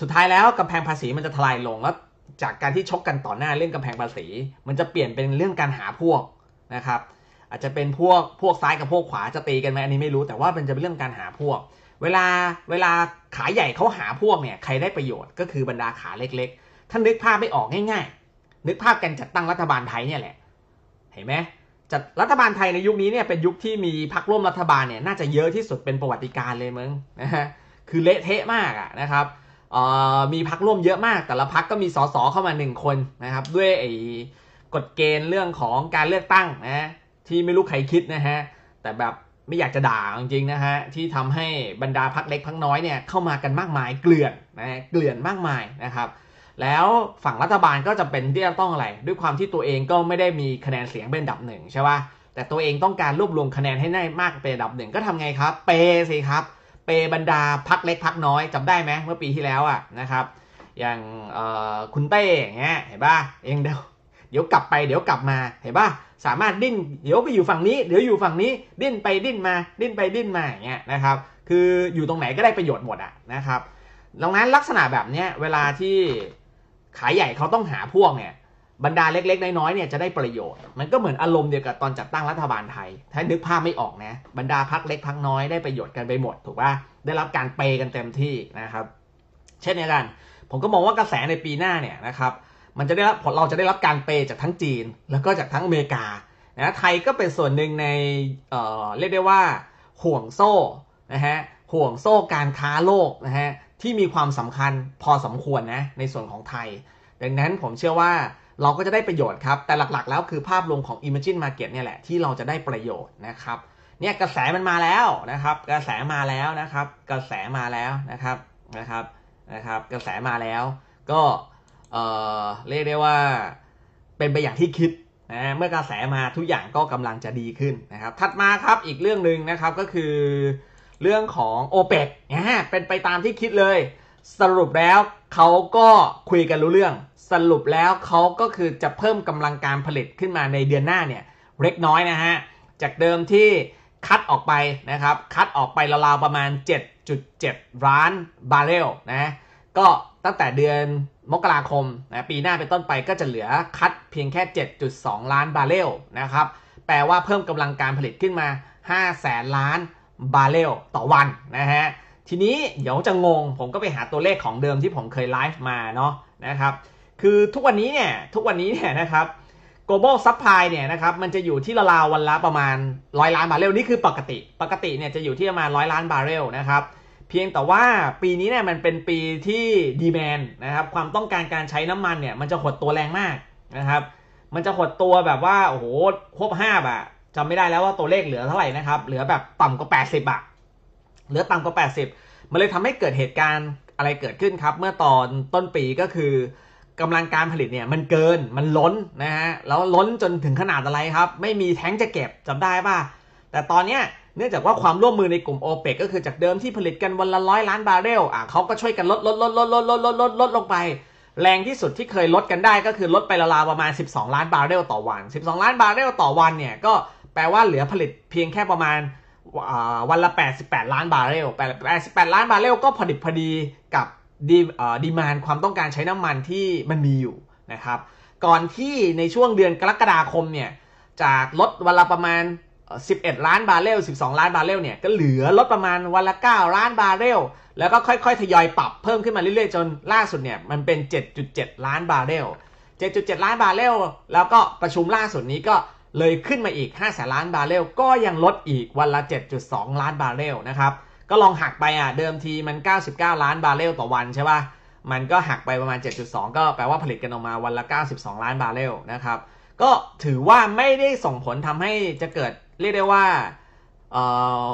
สุดท้ายแล้วกำแพงภาษีมันจะทลายลงแล้วจากการที่ชกกันต่อหน้าเรื่องกำแพงภาษี มันจะเปลี่ยนเป็นเรื่องการหาพวกนะครับอาจจะเป็นพวกพวกซ้ายกับพวกขวาจะตีกันไหมอันนี้ไม่รู้แต่ว่ามันจะเป็นเรื่องการหาพวก เวลาเวลาขาใหญ่เขาหาพวกเนี่ยใครได้ประโยชน์ก็คือบรรดาขาเล็ก ๆ ท่านนึกภาพไม่ออกง่าย ๆ นึกภาพการจัดตั้งรัฐบาลไทยเนี่ยแหละเห็นไหมจัดรัฐบาลไทยในยุคนี้เนี่ยเป็นยุคที่มีพรรคร่วมรัฐบาลเนี่ยน่าจะเยอะที่สุดเป็นประวัติการเลยมึงนะฮะคือเละเทะมากอะนะครับมีพักร่วมเยอะมาก แต่ละพักก็มีสสเข้ามาหนึ่งคนนะครับ ด้วยไอ้กฎเกณฑ์เรื่องของการเลือกตั้งนะที่ไม่รู้ใครคิดนะฮะแต่แบบไม่อยากจะด่าจริงๆนะฮะที่ทำให้บรรดาพักเล็กพักน้อยเนี่ยเข้ามากันมากมายเกลื่อนนะเกลื่อนมากมายนะครับ แล้วฝั่งรัฐบาลก็จะเป็นที่จะต้องอะไรด้วยความที่ตัวเองก็ไม่ได้มีคะแนนเสียงเป็นดับหนึ่งใช่ป่ะแต่ตัวเองต้องการรวบรวมคะแนนให้ได้มากเป็นดับหนึ่งก็ทำไงครับ เปสิครับเปบรรดาพักเล็กพักน้อยจำได้ไหมเมื่อปีที่แล้วอ่ะนะครับอย่างคุณเต้อย่างเงี้ยเห็นป่ะเองเดียวเดี๋ยวกลับไปเดี๋ยวกลับมาเห็นป่ะสามารถดิ้นเดี๋ยวไปอยู่ฝั่งนี้เดี๋ยวอยู่ฝั่งนี้ดิ้นไปดิ้นมาดิ้นไปดิ้นมาอย่างเงี้ยนะครับ คืออยู่ตรงไหนก็ได้ประโยชน์หมดอ่ะนะครับดังนั้นลักษณะแบบเนี้ยเวลาที่ขายใหญ่เขาต้องหาพวกเนี่ยบรรดาเล็กๆ น้อยๆเนี่ยจะได้ประโยชน์ มันก็เหมือนอารมณ์เดียวกับตอนจัดตั้งรัฐบาลไทยถ้านึกภาพไม่ออกนะบรรดาพักเล็กพักน้อย ได้ประโยชน์กันไปหมด ถูกป่ะได้รับการเปกันเต็มที่นะครับ เช่นเดียวกัน ผมก็มองว่ากระแสในปีหน้าเนี่ยนะครับ มันจะได้รับเราจะได้รับการเปจากทั้งจีนแล้วก็จากทั้งอเมริกา นะไทยก็เป็นส่วนหนึ่งในเอ่อเรียกได้ว่าห่วงโซ่นะฮะ ห่วงโซ่การค้าโลกนะฮะ ที่มีความสำคัญพอสมควรนะในส่วนของไทย ดังนั้นผมเชื่อว่าเราก็จะได้ประโยชน์ครับ แต่หลักๆแล้วคือภาพรวมของ Imagine Market เนี่ยแหละ ที่เราจะได้ประโยชน์นะครับ เนี่ยกระแสมันมาแล้วนะครับ กระแสมาแล้วนะครับ กระแสมาแล้วนะครับ นะครับนะครับ กระแสมาแล้ว ก็เอ่อเรียกได้ว่าเป็นไปอย่างที่คิดนะ เมื่อกระแสมาทุกอย่างก็กำลังจะดีขึ้นนะครับ ถัดมาครับ อีกเรื่องหนึ่งนะครับก็คือเรื่องของ o p e ปกเป็นไปตามที่คิดเลย สรุปแล้วเขาก็คุยกันรู้เรื่องสรุปแล้วเขาก็คือจะเพิ่มกำลังการผลิตขึ้นมาในเดือนหน้าเนี่ยเล็กน้อยนะฮะจากเดิมที่คัดออกไปนะครับคัดออกไปราวๆประมาณ 7.7ล้านบาร์เรลนะก็ตั้งแต่เดือนมกราคมนะปีหน้าเป็นต้นไปก็จะเหลือคัดเพียงแค่ 7.2 ล้านบาร์เรลนะครับแปลว่าเพิ่มกำลังการผลิตขึ้นมา5แสนล้านบาร์เรลต่อวันนะฮะทีนี้เดี๋ยวจะงงผมก็ไปหาตัวเลขของเดิมที่ผมเคยไลฟ์มาเนาะนะครับคือทุกวันนี้เนี่ย ทุกวันนี้เนี่ยนะครับ global supply เนี่ยนะครับ มันจะอยู่ที่ละลาวันละประมาณร้อยล้านบาร์เรลนี่คือปกติ ปกติเนี่ยจะอยู่ที่ประมาณร้อยล้านบาร์เรลนะครับ เพียงแต่ว่าปีนี้เนี่ยมันเป็นปีที่ดีแมนนะครับ ความต้องการการใช้น้ำมันเนี่ยมันจะหดตัวแรงมากนะครับ มันจะหดตัวแบบว่าโอ้โห ครบห้าอะจำไม่ได้แล้วว่าตัวเลขเหลือเท่าไหร่นะครับ เหลือแบบต่ำกว่า80อะเหลือต่ำกว่า80มันเลยทำให้เกิดเหตุการณ์อะไรเกิดขึ้นครับเมื่อตอนต้นปีก็คือกำลังการผลิตเนี่ย มันเกินมันล้นนะฮะแล้วล้นจนถึงขนาดอะไรครับ ไม่มีแท้งจะเก็บจำได้ป่ะ แต่ตอนเนี้ยเนื่องจากว่าความร่วมมือในกลุ่มโอเปกก็คือจากเดิมที่ผลิตกันวันละร้อยล้านบาร์เรลอ่ะเขาก็ช่วยกันลดลดลดลดลดลดลดลดลดลงไป แรงที่สุดที่เคยลดกันได้ก็คือลดไปราวประมาณ 12 ล้านบาร์เรลต่อวัน 12 ล้านบาร์เรลต่อวันเนี่ยก็แปลว่าเหลือผลิตเพียงแค่ประมาณวันละ88 ล้าน บาร์เรล88ล้านบาร์เรลก็พอดิบพอดีกับดีดีมานความต้องการใช้น้ำมันที่มันมีอยู่นะครับ ก่อนที่ในช่วงเดือนกรกฎาคมเนี่ยจากลดวันละประมาณ 11 ล้านบาร์เรล 12 ล้านบาร์เรลเนี่ยก็เหลือลดประมาณวันละ 9 ล้านบาร์เรลแล้วก็ค่อยๆ ทยอยปรับเพิ่มขึ้นมาเรื่อยๆจนล่าสุดเนี่ยมันเป็น 7.7 ล้านบาร์เรล 7.7 ล้านบาร์เรลแล้วก็ประชุมล่าสุดนี้ก็เลยขึ้นมาอีก 5 แสนล้านบาร์เรลก็ยังลดอีกวันละ 7.2 ล้านบาร์เรลนะครับก็ลองหักไปอ่ะเดิมที มัน 99 ล้านบาร์เรลต่อวันใช่ป่ะมันก็หักไปประมาณ 7.2 ก็แปลว่าผลิตกันออกมาวันละ 92 ล้านบาร์เรลนะครับก็ถือว่าไม่ได้ส่งผลทำให้จะเกิดเรียกได้ว่าเออ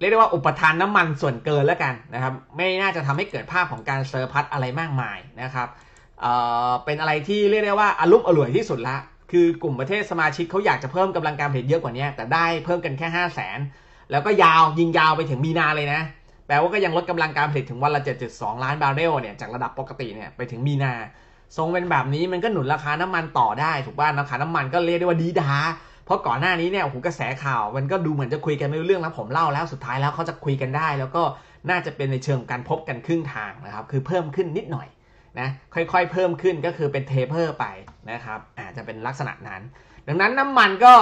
เรียกได้ว่าอุปทาน น้ำมันส่วนเกินแล้วกันนะครับไม่น่าจะทำให้เกิดภาพของการเซอร์พัตอะไรมากมายนะครับเเป็นอะไรที่เรียกได้ว่าอารมณ์อร่วยที่สุดละคือกลุ่มประเทศสมาชิกเขาอยากจะเพิ่มกำลังการผลิตเยอะกว่านี้แต่ได้เพิ่มกันแค่5 0 0 0 0แล้วก็ยาวยิงยาวไปถึงมีนาเลยนะ แปลว่าก็ยังลดกำลังการผลิตถึงวันละ7.2ล้านบาร์เรลเนี่ยจากระดับปกติเนี่ยไปถึงมีนา ทรงเป็นแบบนี้มันก็หนุนราคาน้ำมันต่อได้ถูกป่ะราคาน้ำมันก็เรียกได้ว่าดีดา เพราะก่อนหน้านี้เนี่ยโอ้โหกระแสข่าวมันก็ดูเหมือนจะคุยกันไม่รู้เรื่องแล้วผมเล่าแล้วสุดท้ายแล้วเขาจะคุยกันได้ แล้วก็น่าจะเป็นในเชิงการพบกันครึ่งทางนะครับ คือเพิ่มขึ้นนิดหน่อยนะค่อยๆเพิ่มขึ้นก็คือเป็นเทเพอร์ไปนะครับ อาจจะเป็นลักษณะนั้น ดังนั้นน้ำมันก็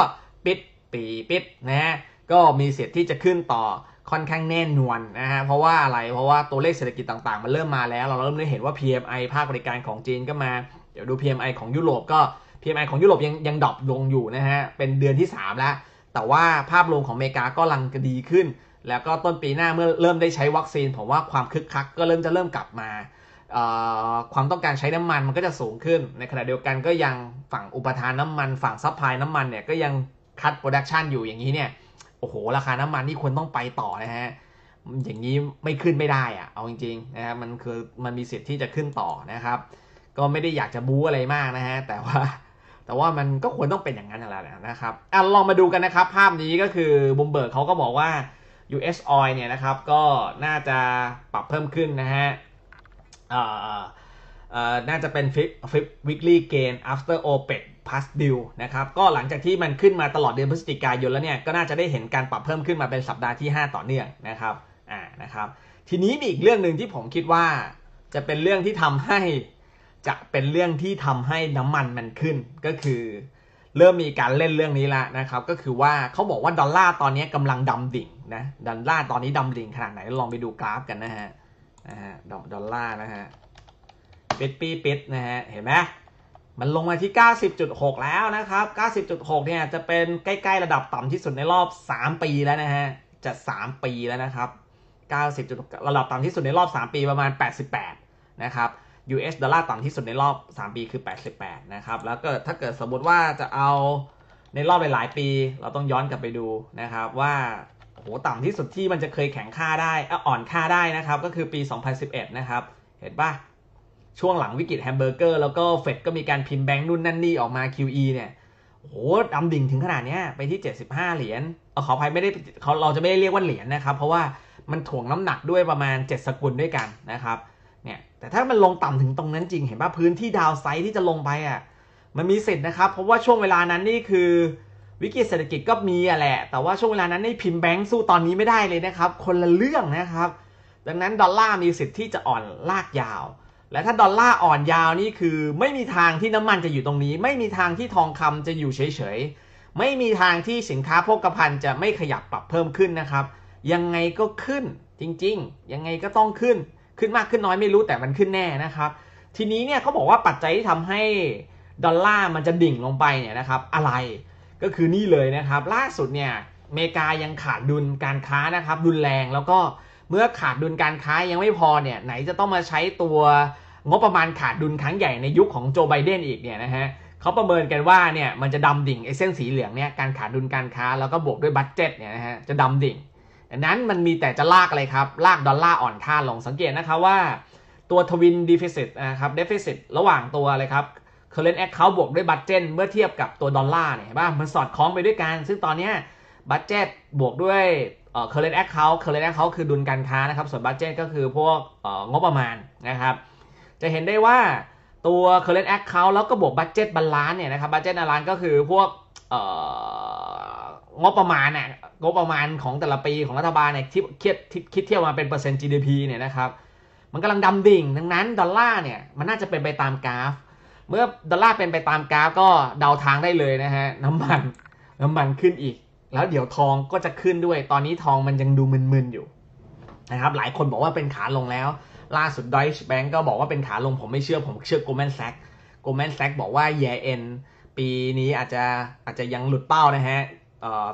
ปิดปีปิดนะก็มีเสียที่จะขึ้นต่อค่อนข้างแน่นวนนะฮะ เพราะว่าอะไรเพราะว่าตัวเลขเศรษฐกิจต่างๆมันเริ่มมาแล้ว เราเริ่มได้เห็นว่า PMI ภาคบริการของจีนก็มา เดี๋ยวดู PMI ของยุโรปก็ PMI ของยุโรปยังยังดรอปลงอยู่นะฮะ เป็นเดือนที่ 3 แล้ว แต่ว่าภาพรวมของอเมริกาก็ลังระดีขึ้น แล้วก็ต้นปีหน้าเมื่อเริ่มได้ใช้วัคซีนผมว่าความคึกคักก็เริ่มจะเริ่มกลับมาความต้องการใช้น้ำมันมันก็จะสูงขึ้น ในขณะเดียวกันก็ยังฝั่งอุปทานน้ามันฝั่งซัพพลายน้ำมันเนี่ยก็ยังคัดโปรดักชันอยู่อย่างนี้เนี่ยโอ้โหราคาน้ำมันนี่ควรต้องไปต่อนะฮะอย่างนี้ไม่ขึ้นไม่ได้อะเอาจริงๆนะครับมันคือมันมีสิทธิ์ที่จะขึ้นต่อนะครับก็ไม่ได้อยากจะบู๊อะไรมากนะฮะแต่ว่าแต่ว่ามันก็ควรต้องเป็นอย่างนั้นอลไรนะครับอ่ะลองมาดูกันนะครับ ภาพนี้ก็คือบุมเบิร์กเขาก็บอกว่า US oil เนี่ยนะครับก็น่าจะปรับเพิ่มขึ้นนะฮะน่าจะเป็นฟิปฟิปวิกลี่เกน after OPEC past due นะครับก็หลังจากที่มันขึ้นมาตลอดเดือนพฤศจิกายนแล้วเนี่ยก็น่าจะได้เห็นการปรับเพิ่มขึ้นมาเป็นสัปดาห์ที่ 5 ต่อเนื่องนะครับอ่านะครับทีนี้มีอีกเรื่องหนึ่งที่ผมคิดว่า จะเป็นเรื่องที่ทำให้จะเป็นเรื่องที่ทำให้น้ำมันมันขึ้น ก็คือเริ่มมีการเล่นเรื่องนี้ละนะครับก็คือว่าเขาบอกว่าดอลลาร์ตอนนี้กำลังดำดิ่งนะดอลลาร์ตอนนี้ดำดิ่งขนาดไหนลองไปดูกราฟกันนะฮะนะฮะดอลลาร์นะฮะเปิดปีเปิดนะฮะเห็นไหมมันลงมาที่ 90.6 แล้วนะครับ 90.6 เนี่ย จะเป็นใกล้ๆระดับต่ำที่สุดในรอบ 3 ปีแล้วนะฮะ จะ 3 ปีแล้วนะครับ90.6ระดับต่ำที่สุดในรอบ 3 ปีประมาณ 88 นะครับ US ดอลลาร์ต่ำที่สุดในรอบ 3 ปีคือ 88 นะครับ แล้วก็ถ้าเกิดสมมติว่าจะเอาในรอบหลาย ๆ ปี เราต้องย้อนกลับไปดูนะครับว่าโหต่ำที่สุดที่มันจะเคยแข็งค่าได้ อ่อนค่าได้นะครับ ก็คือปี 2011 นะครับ เห็นปะช่วงหลังวิกฤตแฮมเบอร์เกอร์แล้วก็เฟดก็มีการพิมพ์แบงค์นู่นนั่นนี่ออกมา QE เนี่ยโหดำดิ่งถึงขนาดเนี้ยไปที่ 75 เหรียญเอาขออภัยไม่ได้เขาเราจะไม่ได้เรียกว่าเหรียญนะครับ เพราะว่ามันถ่วงน้ำหนักด้วยประมาณ 7 สกุลด้วยกันนะครับ เนี่ย แต่ถ้ามันลงต่ำถึงตรงนั้นจริง เห็นป่ะพื้นที่ดาวไซด์ที่จะลงไปอ่ะ มันมีสิทธิ์นะครับ เพราะว่าช่วงเวลานั้นนี่คือวิกฤตเศรษฐกิจก็มีอ่ะแหละ แต่ว่าช่วงเวลานั้นนี่พิมพ์แบงค์สู้ตอนนี้ไม่ได้เลยนะครับ คนละเรื่องนะครับ ดังนั้นดอลลาร์มีสิทธิ์ที่จะอ่อนลากยาวและถ้าดอลลาร์อ่อนยาวนี่คือไม่มีทางที่น้ำมันจะอยู่ตรงนี้ ไม่มีทางที่ทองคำจะอยู่เฉยๆไม่มีทางที่สินค้าโภคภัณฑ์จะไม่ขยับปรับเพิ่มขึ้นนะครับ ยังไงก็ขึ้นจริงๆยังไงก็ต้องขึ้นขึ้นมากขึ้นน้อยไม่รู้แต่มันขึ้นแน่นะครับ ทีนี้เนี่ยเขาบอกว่าปัจจัยที่ทำให้ดอลลาร์มันจะดิ่งลงไปเนี่ยนะครับอะไรก็คือนี่เลยนะครับ ล่าสุดเนี่ยอเมริกายังขาดดุลการค้านะครับ ดุลแรงแล้วก็เมื่อขาดดุลการค้ายังไม่พอเนี่ยไหนจะต้องมาใช้ตัวงบประมาณขาดดุลครั้งใหญ่ในยุคของโจไบเดนอีกเนี่ยนะฮะเขาประเมินกันว่าเนี่ยมันจะดาดิ่งไอ้เส้นสีเหลืองเนี่ยการขาดดุลการค้าแล้วก็บวกด้วยบัตเจ็ตเนี่ยนะฮะจะดาดิ่งดังนั้นมันมีแต่จะลากอะไรครับ ลากดอลลาร์อ่อนค่าลงสังเกตนะครับว่า ตัวทวินดีเฟซิตนะครับเดฟเฟซิตระหว่างตัวอะไรครับเค์เรน e n t a c c ค u n าบวกด้วยบัตเจ็ตเมื่อเทียบกับตัวดอลลาร์เนี่ยเห็นป่ะมันสอดคล้องไปด้วยกัน ซึ่งตอนเนี้ยบัตเจ็ตบวกด้วยเคอร์เรนต์แอคเคาท์เคอร์เรนต์แอคือดุลการค้านะครับ ส่วนั u เจ็ตก็คือพวกงบประมาณนะครับ จะเห็นได้ว่าตัวเ์เรนต์แอคเคาท์แล้วก็บวกบั d เจตบาลานซ์เนี่ยนะครับบั d เจตบาลานซ์ก็คือพวกงบประมาณน่ยงบประมาณของแต่ละปีของรัฐบาลเนี่ยที่คิดคิดเทียบมาเป็นเปอร์เซ็นต์ GDP เนี่ยนะครับ มันกำลังดำดิ่งดังนั้นดอลลาร์เนี่ย มันน่าจะเป็นไปตามกราฟ เมื่อดอลลาร์เป็นไปตามกราฟก็เดาทางได้เลยนะฮะ น้ำมันน้ำมันขึ้นอีกแล้วเดี๋ยวทองก็จะขึ้นด้วย ตอนนี้ทองมันยังดูมึนๆอยู่ นะครับ หลายคนบอกว่าเป็นขาลงแล้ว ล่าสุดดอยช์แบงก์ก็บอกว่าเป็นขาลง ผมไม่เชื่อผมเชื่อโกลแมนแซกโกลแมนแซกบอกว่าแย่เอ็นปีนี้อาจจะอาจจะยังหลุดเป้านะฮะ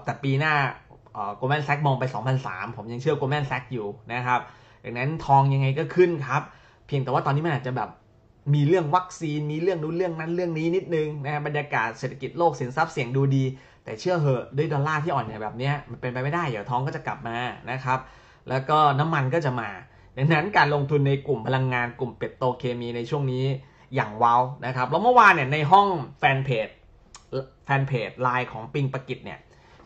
แต่ปีหน้าโกลแมนแซกมองไป 2003 ผมยังเชื่อโกลแมนแซกอยู่นะครับดังนั้นทองยังไงก็ขึ้นครับ เพียงแต่ว่าตอนนี้มันอาจจะแบบมีเรื่องวัคซีน มีเรื่องนู้นเรื่องนั้นเรื่องนี้นิดนึงนะบรรยากาศเศรษฐกิจโลกสินทรัพย์เสี่ยงดูดีแต่เชื่อเหอะด้วยดอลลาร์ที่อ่อนอย่างแบบนี้มันเป็นไปไม่ได้ เดี๋ยวท้องก็จะกลับมานะครับ แล้วก็น้ำมันก็จะมา ดังนั้นการลงทุนในกลุ่มพลังงานกลุ่มเปโตรเคมีในช่วงนี้อย่างว้าวนะครับแล้วเมื่อวานเนี่ยในห้องแฟนเพจแฟนเพจไลน์ของปิงปกิจเนี่ย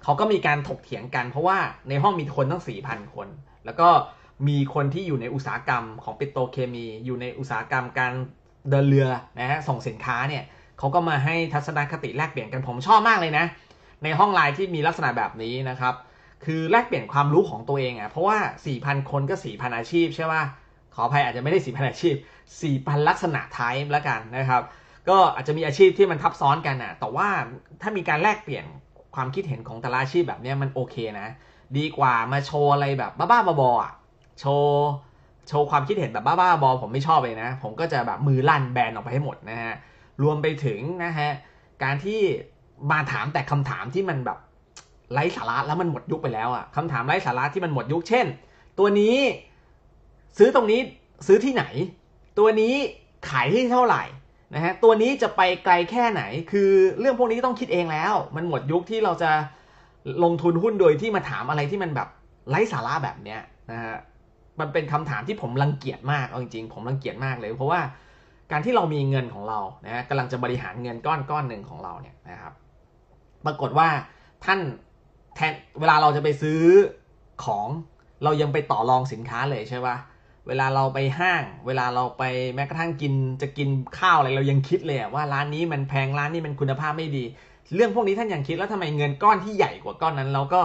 เขาก็มีการถกเถียงกัน เพราะว่าในห้องมีคนตั้ง4พันคน แล้วก็มีคนที่อยู่ในอุตสาหกรรม ของเปิโตรเคมี อยู่ในอุตสาหกรรมการเดินเรือนะฮะส่งสินค้าเนี่ยเขาก็มาให้ทัศนคติแลกเปลี่ยนกันผมชอบมากเลยนะในห้องไลน์ที่มีลักษณะแบบนี้นะครับ คือแลกเปลี่ยนความรู้ของตัวเองอะ่ะ เพราะว่า 4,000 คนก็4,000 อาชีพใช่ป่ะขออภัยอาจจะไม่ได้4,000อาชีพ4,000 ลักษณะไทป์ละกันนะครับ ก็อาจจะมีอาชีพที่มันทับซ้อนกันอ่ะ แต่ว่าถ้ามีการแลกเปลี่ยนความคิดเห็นของแต่ละอาชีพแบบนี้มันโอเคนะ ดีกว่ามาโชว์อะไรแบบ บ้าๆบอๆอ่ะ โชว์โชว์ความคิดเห็นแบบบ้าๆบอผมไม่ชอบเลยนะ ผมก็จะแบบมือลั่นแบนออกไปให้หมดนะฮะ รวมไปถึงนะฮะการที่มาถามแต่คำถามที่มันแบบไร้สาระแล้วมันหมดยุคไปแล้วอะคำถามไร้สาระที่มันหมดยุคเช่น ตัวนี้ซื้อตรงนี้ซื้อที่ไหน ตัวนี้ขายที่เท่าไหร่นะฮะตัวนี้จะไปไกลแค่ไหน คือเรื่องพวกนี้ต้องคิดเองแล้ว มันหมดยุคที่เราจะลงทุนหุ้นโดยที่มาถามอะไรที่มันแบบไร้สาระแบบเนี้ยนะฮะมันเป็นคำถามที่ผมรังเกียจมากเอาจริงๆผมรังเกียจมากเลย เพราะว่าการที่เรามีเงินของเรานะฮะกำลังจะบริหารเงินก้อนก้อนหนึ่งของเราเนี่ยนะครับปรากฏว่าท่านแทนเวลาเราจะไปซื้อของเรายังไปต่อรองสินค้าเลยใช่ปะเวลาเราไปห้าง เวลาเราไปแม้กระทั่งกินจะกินข้าวอะไรเรายังคิดเลยว่าร้านนี้มันแพงร้านนี้มันคุณภาพไม่ดี เรื่องพวกนี้ท่านยังคิดแล้วทำไมเงินก้อนที่ใหญ่กว่าก้อนนั้น เราก็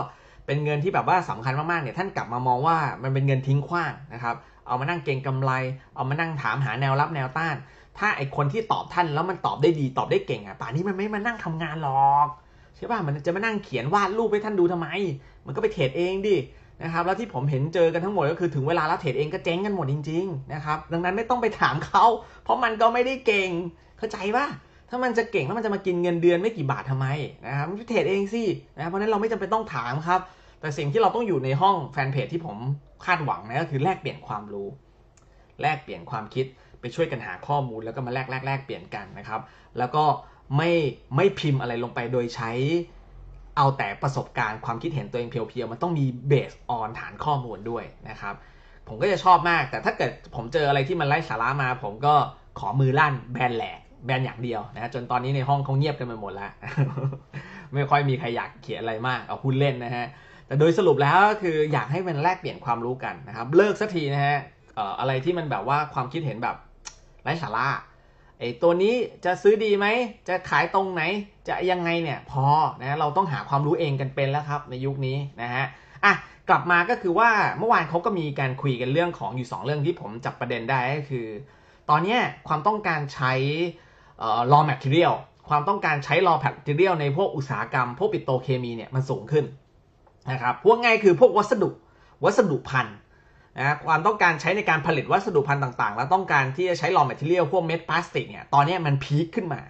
เป็นเงินที่แบบว่าสำคัญมากๆเนี่ยท่านกลับมามองว่ามันเป็นเงินทิ้งขว้างนะครับเอามานั่งเก่งกำไรเอามานั่งถามหาแนวรับแนวต้าน ถ้าไอคนที่ตอบท่านแล้วมันตอบได้ดี ตอบได้เก่งอะป่านนี้มันไม่มานั่งทำงานหรอกใช่ป่ะมันจะมานั่งเขียนวาดรูปให้ท่านดูทำไม มันก็ไปเทรดเองดินะครับแล้วที่ผมเห็นเจอกันทั้งหมดก็คือถึงเวลาแล้วเทรดเองก็เจ๊งกันหมดจริงๆนะครับดังนั้นไม่ต้องไปถามเขาเพราะมันก็ไม่ได้เก่งเข้าใจป่ะถ้ามันจะเก่งแล้วมันจะมากินเงินเดือนไม่กี่บาททำไมนะครับไปเทรดเองสินะเพราะนั้นเราไม่จำเป็นต้องถามครับ แต่สิ่งที่เราต้องอยู่ในห้องแฟนเพจที่ผมคาดหวังนะก็คือแลกเปลี่ยนความรู้ แลกเปลี่ยนความคิดไปช่วยกันหาข้อมูล แล้วก็มาแลกแลกแลกเปลี่ยนกันนะครับแล้วก็ไม่ไม่พิมพ์อะไรลงไปโดยใช้เอาแต่ประสบการณ์ความคิดเห็นตัวเองเพียวๆ มันต้องมีเบสออนฐานข้อมูลด้วยนะครับ ผมก็จะชอบมากแต่ถ้าเกิดผมเจออะไรที่มันไร้สาระมา ผมก็ขอมือลั่นแบนแหลกแบนอย่างเดียวนะจนตอนนี้ในห้องเขาเงียบกันไปหมดแล้ว ไม่ค่อยมีใครอยากเขียนอะไรมาก เอาคุณเล่นนะฮะ แต่โดยสรุปแล้วคืออยากให้มันแลกเปลี่ยนความรู้กันนะครับเลิกสักทีนะฮะอะไรที่มันแบบว่าความคิดเห็นแบบไร้สาระไอ้ตัวนี้จะซื้อดีไหม จะขายตรงไหน จะยังไงเนี่ย พอนะ เราต้องหาความรู้เองกันเป็นแล้วครับ ในยุคนี้นะฮะอ่ะกลับมาก็คือว่าเมื่อวานเขาก็มีการคุยกันเรื่องของอยู่ 2 เรื่องที่ผมจับประเด็นได้ก็คือ ตอนนี้ความต้องการใช้ raw material ความต้องการใช้ raw material ในพวกอุตสาหกรรม พวกปิโตเคมีเนี่ยมันสูงขึ้นนะครับพวกง่ายคือพวกวัสดุวัสดุพันธุนะความต้องการใช้ในการผลิตวัสดุพันธุ์ต่างๆ แล้วต้องการที่จะใช้หล่อแมทเทียลพวกเม็ดพลาสติกเนี่ย ตอนนี้มันพีคขึ้นมา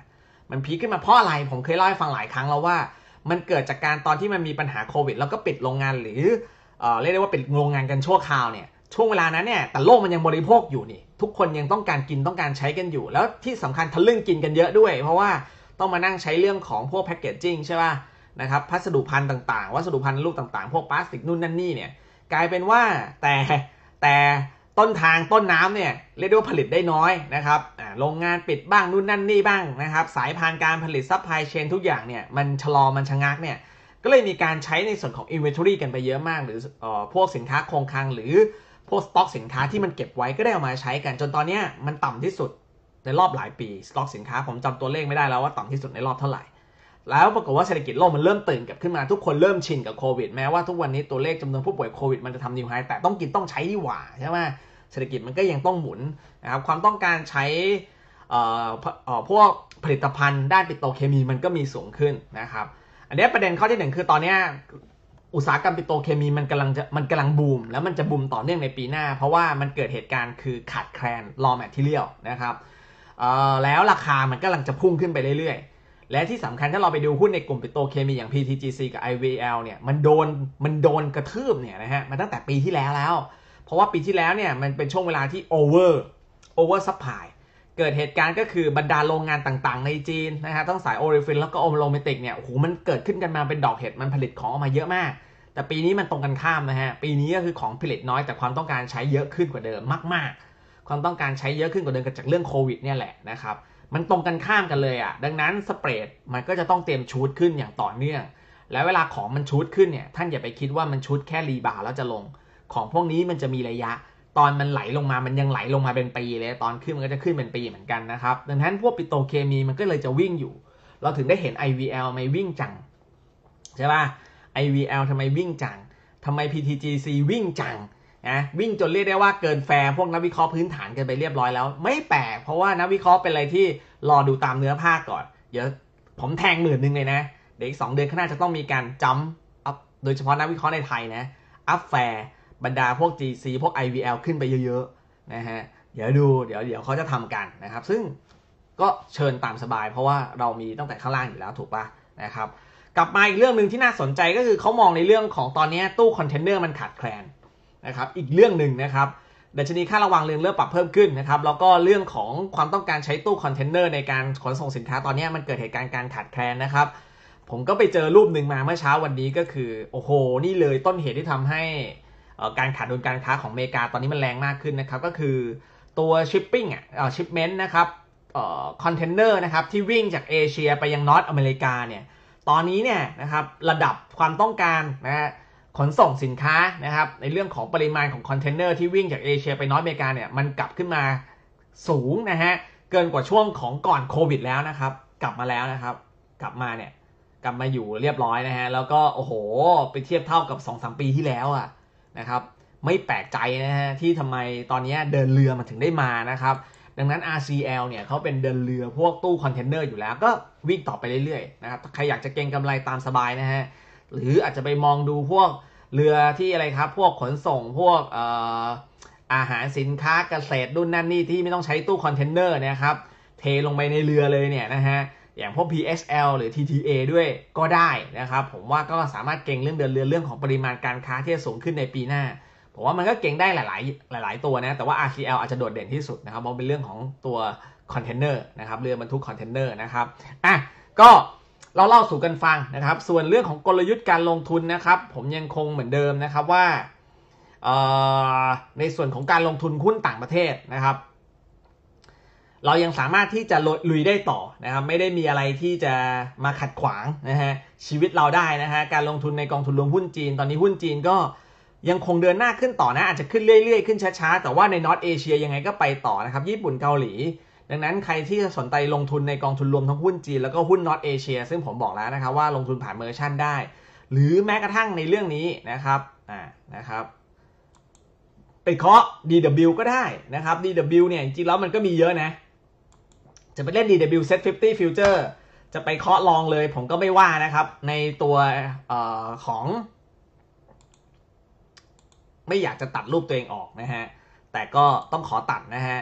มันพีคขึ้นมาเพราะอะไร ผมเคยเล่าให้ฟังหลายครั้งแล้วว่า มันเกิดจากการตอนที่มันมีปัญหาโควิด แล้วก็ปิดโรงงานหรือเออเรียกได้ว่าปิดโรงงานกันชั่วคราวเนี่ย ช่วงเวลานั้นเนี่ย แต่โลกมันยังบริโภคอยู่นี่ ทุกคนยังต้องการกินต้องการใช้กันอยู่ แล้วที่สำคัญทะลึ่งกินกันเยอะด้วย เพราะว่าต้องมานั่งใช้เรื่องของพวกแพคเกจจิ้งใช่ป่ะนะครับ พัสดุพันธุ์ต่างๆ วัสดุพันธุ์รูปต่างๆ พวกพลาสติกนู่นนั่นนี่เนี่ยกลายเป็นว่าแต่แต่ต้นทางต้นน้ำเนี่ยเรียกได้ว่าผลิตได้น้อยนะครับโรงงานปิดบ้างนู่นนั่น นี่บ้างนะครับ สายพานการผลิต ซัพพลายเชน ทุกอย่างเนี่ยมันชะลอมันชะงักเนี่ยก็เลยมีการใช้ในส่วนของ inventory กันไปเยอะมาก หรืออพวกสินค้าคงคลัง หรือพวกสต็อกสินค้าที่มันเก็บไว้ก็ได้เอามาใช้กันจนตอนนี้มันต่ำที่สุดในรอบหลายปีสต็อกสินค้า ผมจำตัวเลขไม่ได้แล้วว่าต่ำที่สุดในรอบเท่าไหร่แล้วปรากฏว่าเศรษฐกิจโลกมันเริ่มตื่นกับขึ้นมาทุกคนเริ่มชินกับโควิด แม้ว่าทุกวันนี้ตัวเลขจำนวนผู้ป่วยโควิด มันจะทำนิวไฮแต่ต้องกินต้องใช้นี่หว่าใช่ไหมเศรษฐกิจมันก็ยังต้องหมุนนะครับความต้องการใช้พวกผลิตภัณฑ์ด้านปิโตเคมีมันก็มีสูงขึ้นนะครับ อันนี้ประเด็นข้อที่หนึ่งคือตอนนี้อุตสาหกรรมปิโตเคมีมันกำลังจะมันกำลังบูมแล้วมันจะบูมต่อเนื่องในปีหน้า เพราะว่ามันเกิดเหตุการณ์คือขาดแคลน raw material นะครับแล้วราคามันกำลังจะพุ่งขึ้นไปเรื่อยและที่สำคัญถ้าเราไปดูหุ้นในกลุ่มปิโตเคมีอย่าง PTGC กับ IVL เนี่ยมันโดนมันโดนกระทืบเนี่ยนะฮะมาตั้งแต่ปีที่แล้วแล้ว เพราะว่าปีที่แล้วเนี่ยมันเป็นช่วงเวลาที่ over over supply เกิดเหตุการณ์ก็คือบรรดาโรงงานต่างๆในจีนนะฮะต้องสายโอริฟินแล้วก็โอมโลเมติกเนี่ยโอ้โหมันเกิดขึ้นกันมาเป็นดอกเห็ดมันผลิตของออกมาเยอะมาก แต่ปีนี้มันตรงกันข้ามนะฮะปีนี้ก็คือของผลิตน้อยแต่ความต้องการใช้เยอะขึ้นกว่าเดิมมาก ๆ ความต้องการใช้เยอะขึ้นกว่าเดิมกัจากเรื่องโควิด เนี่ยแหละนะครับมันตรงกันข้ามกันเลยอะ่ะดังนั้นสเปรดมันก็จะต้องเตรียมชูดขึ้นอย่างต่อเนื่อง แล้วเวลาของมันชูดขึ้นเนี่ย ท่านอย่าไปคิดว่ามันชูดแค่รีบาแล้วจะลง ของพวกนี้มันจะมีระยะ ตอนมันไหลลงมามันยังไหลลงมาเป็นปีเลยตอนขึ้นมันก็จะขึ้นเป็นปีเหมือนกันนะครับดังนั้นพวกปิโตเคมีมันก็เลยจะวิ่งอยู่ เราถึงได้เห็น IVL ไม่วิ่งจังใช่ป่ะ IVL ทำไมวิ่งจังทำไม PTGC วิ่งจังนะวิ่งจนเรียกได้ว่าเกินแฟร์พวกนักวิเคราะห์พื้นฐานกันไปเรียบร้อยแล้ว ไม่แปลกเพราะว่านักวิเคราะห์เป็นอะไรที่รอดูตามเนื้อผ้าก่อน เดี๋ยวผมแทงหมื่นหนึ่งเลยนะ เดี๋ยวอีกสองเดือนข้างหน้าจะต้องมีการจัมอัพโดยเฉพาะนักวิเคราะห์ในไทยนะ อัพแฟร์บรรดาพวก GC พวก IVL ขึ้นไปเยอะๆนะฮะเดี๋ยวดูเดี๋ยวเดี๋ยวเขาจะทำกันนะครับซึ่งก็เชิญตามสบาย เพราะว่าเรามีตั้งแต่ข้างล่างอยู่แล้วถูกปะนะครับกลับมาอีกเรื่องหนึ่งที่น่าสนใจก็คือเขามองในเรื่องของตอนนี้ตู้คอนเทนเนอร์มันขาดแคลนนะครับอีกเรื่องหนึ่งนะครับดัชนีค่าระวังเรื่องเริ่มปรับเพิ่มขึ้นนะครับ แล้วก็เรื่องของความต้องการใช้ตู้คอนเทนเนอร์ในการขนส่งสินค้าตอนนี้มันเกิดเหตุการณ์การขาดแคลนนะครับ ผมก็ไปเจอรูปหนึ่งมาเมื่อเช้าวันนี้ก็คือโอ้โหนี่เลยต้นเหตุที่ทำให้การขาดดุลการค้าของอเมริกาตอนนี้มันแรงมากขึ้นนะครับ ก็คือตัวชิปปิ้งอ่ะชิปเมนต์นะครับคอนเทนเนอร์นะครับ ที่วิ่งจากเอเชียไปยังนอตอเมริกาเนี่ยตอนนี้เนี่ยนะครับระดับความต้องการนะฮะขนส่งสินค้านะครับในเรื่องของปริมาณของคอนเทนเนอร์ที่วิ่งจากเอเชียไปนอตอเมริกาเนี่ยมันกลับขึ้นมาสูงนะฮะเกินกว่าช่วงของก่อนโควิด แล้วนะครับ กลับมาแล้วนะครับ กลับมาเนี่ยกลับมาอยู่เรียบร้อยนะฮะแล้วก็ โอ้โห ไปเทียบเท่ากับ2อสปีที่แล้วอะนะครับ ไม่แปลกใจนะฮะที่ทำไมตอนนี้เดินเรือมันถึงได้มานะครับ ดังนั้น RCL เนี่ยเขาเป็นเดินเรือพวกตู้คอนเทนเนอร์อยู่แล้ว ก็วิ่งต่อไปเรื่อยๆนะครับใครอยากจะเก็งกำไรตามสบายนะฮะหรืออาจจะไปมองดูพวกเรือที่อะไรครับ พวกขนส่งพวกออาหารสินค้าเกษตรดุ่นนั่นนี่ที่ไม่ต้องใช้ตู้คอนเทนเนอร์นะครับเทลงไปในเรือเลยเนี่ยนะฮะอย่างพวก PSL หรือ TTA ด้วยก็ได้นะครับผมว่าก็สามารถเก่งเรื่องเดินเรือเรื่องของปริมาณการค้าที่จะสูงขึ้นในปีหน้าผมว่ามันก็เก่งได้หลาย ๆ หลาย ๆ ตัวนะแต่ว่า RCL อาจจะโดดเด่นที่สุดนะครับเพราะเป็นเรื่องของตัวคอนเทนเนอร์นะครับเรือบรรทุกคอนเทนเนอร์นะครับอ่ะก็เราเล่าสู่กันฟังนะครับ ส่วนเรื่องของกลยุทธ์การลงทุนนะครับผมยังคงเหมือนเดิมนะครับว่าในส่วนของการลงทุนหุ้นต่างประเทศนะครับเรายังสามารถที่จะลุยได้ต่อนะครับไม่ได้มีอะไรที่จะมาขัดขวางนะฮะชีวิตเราได้นะฮะการลงทุนในกองทุนรวมหุ้นจีน ตอนนี้หุ้นจีนก็ยังคงเดินหน้าขึ้นต่อนะอาจจะขึ้นเรื่อยๆ ขึ้นช้าๆแต่ว่าในนอตเอเชียยังไงก็ไปต่อนะครับญี่ปุ่นเกาหลีดังนั้นใครที่สนใจลงทุนในกองทุนรวมทั้งหุ้นจีน แล้วก็หุ้นนอตเอเชีย ซึ่งผมบอกแล้วนะครับว่าลงทุนผ่านเมอร์ชั่นได้ หรือแม้กระทั่งในเรื่องนี้นะครับอ่านะครับไปเคาะ DW ก็ได้นะครับ DW เนี่ยจริงแล้วมันก็มีเยอะนะ จะไปเล่น DW Set 50 Future จะไปเคาะลองเลยผมก็ไม่ว่านะครับ ในตัวออของ ไม่อยากจะตัดรูปตัวเองออกนะฮะ แต่ก็ต้องขอตัดนะฮะ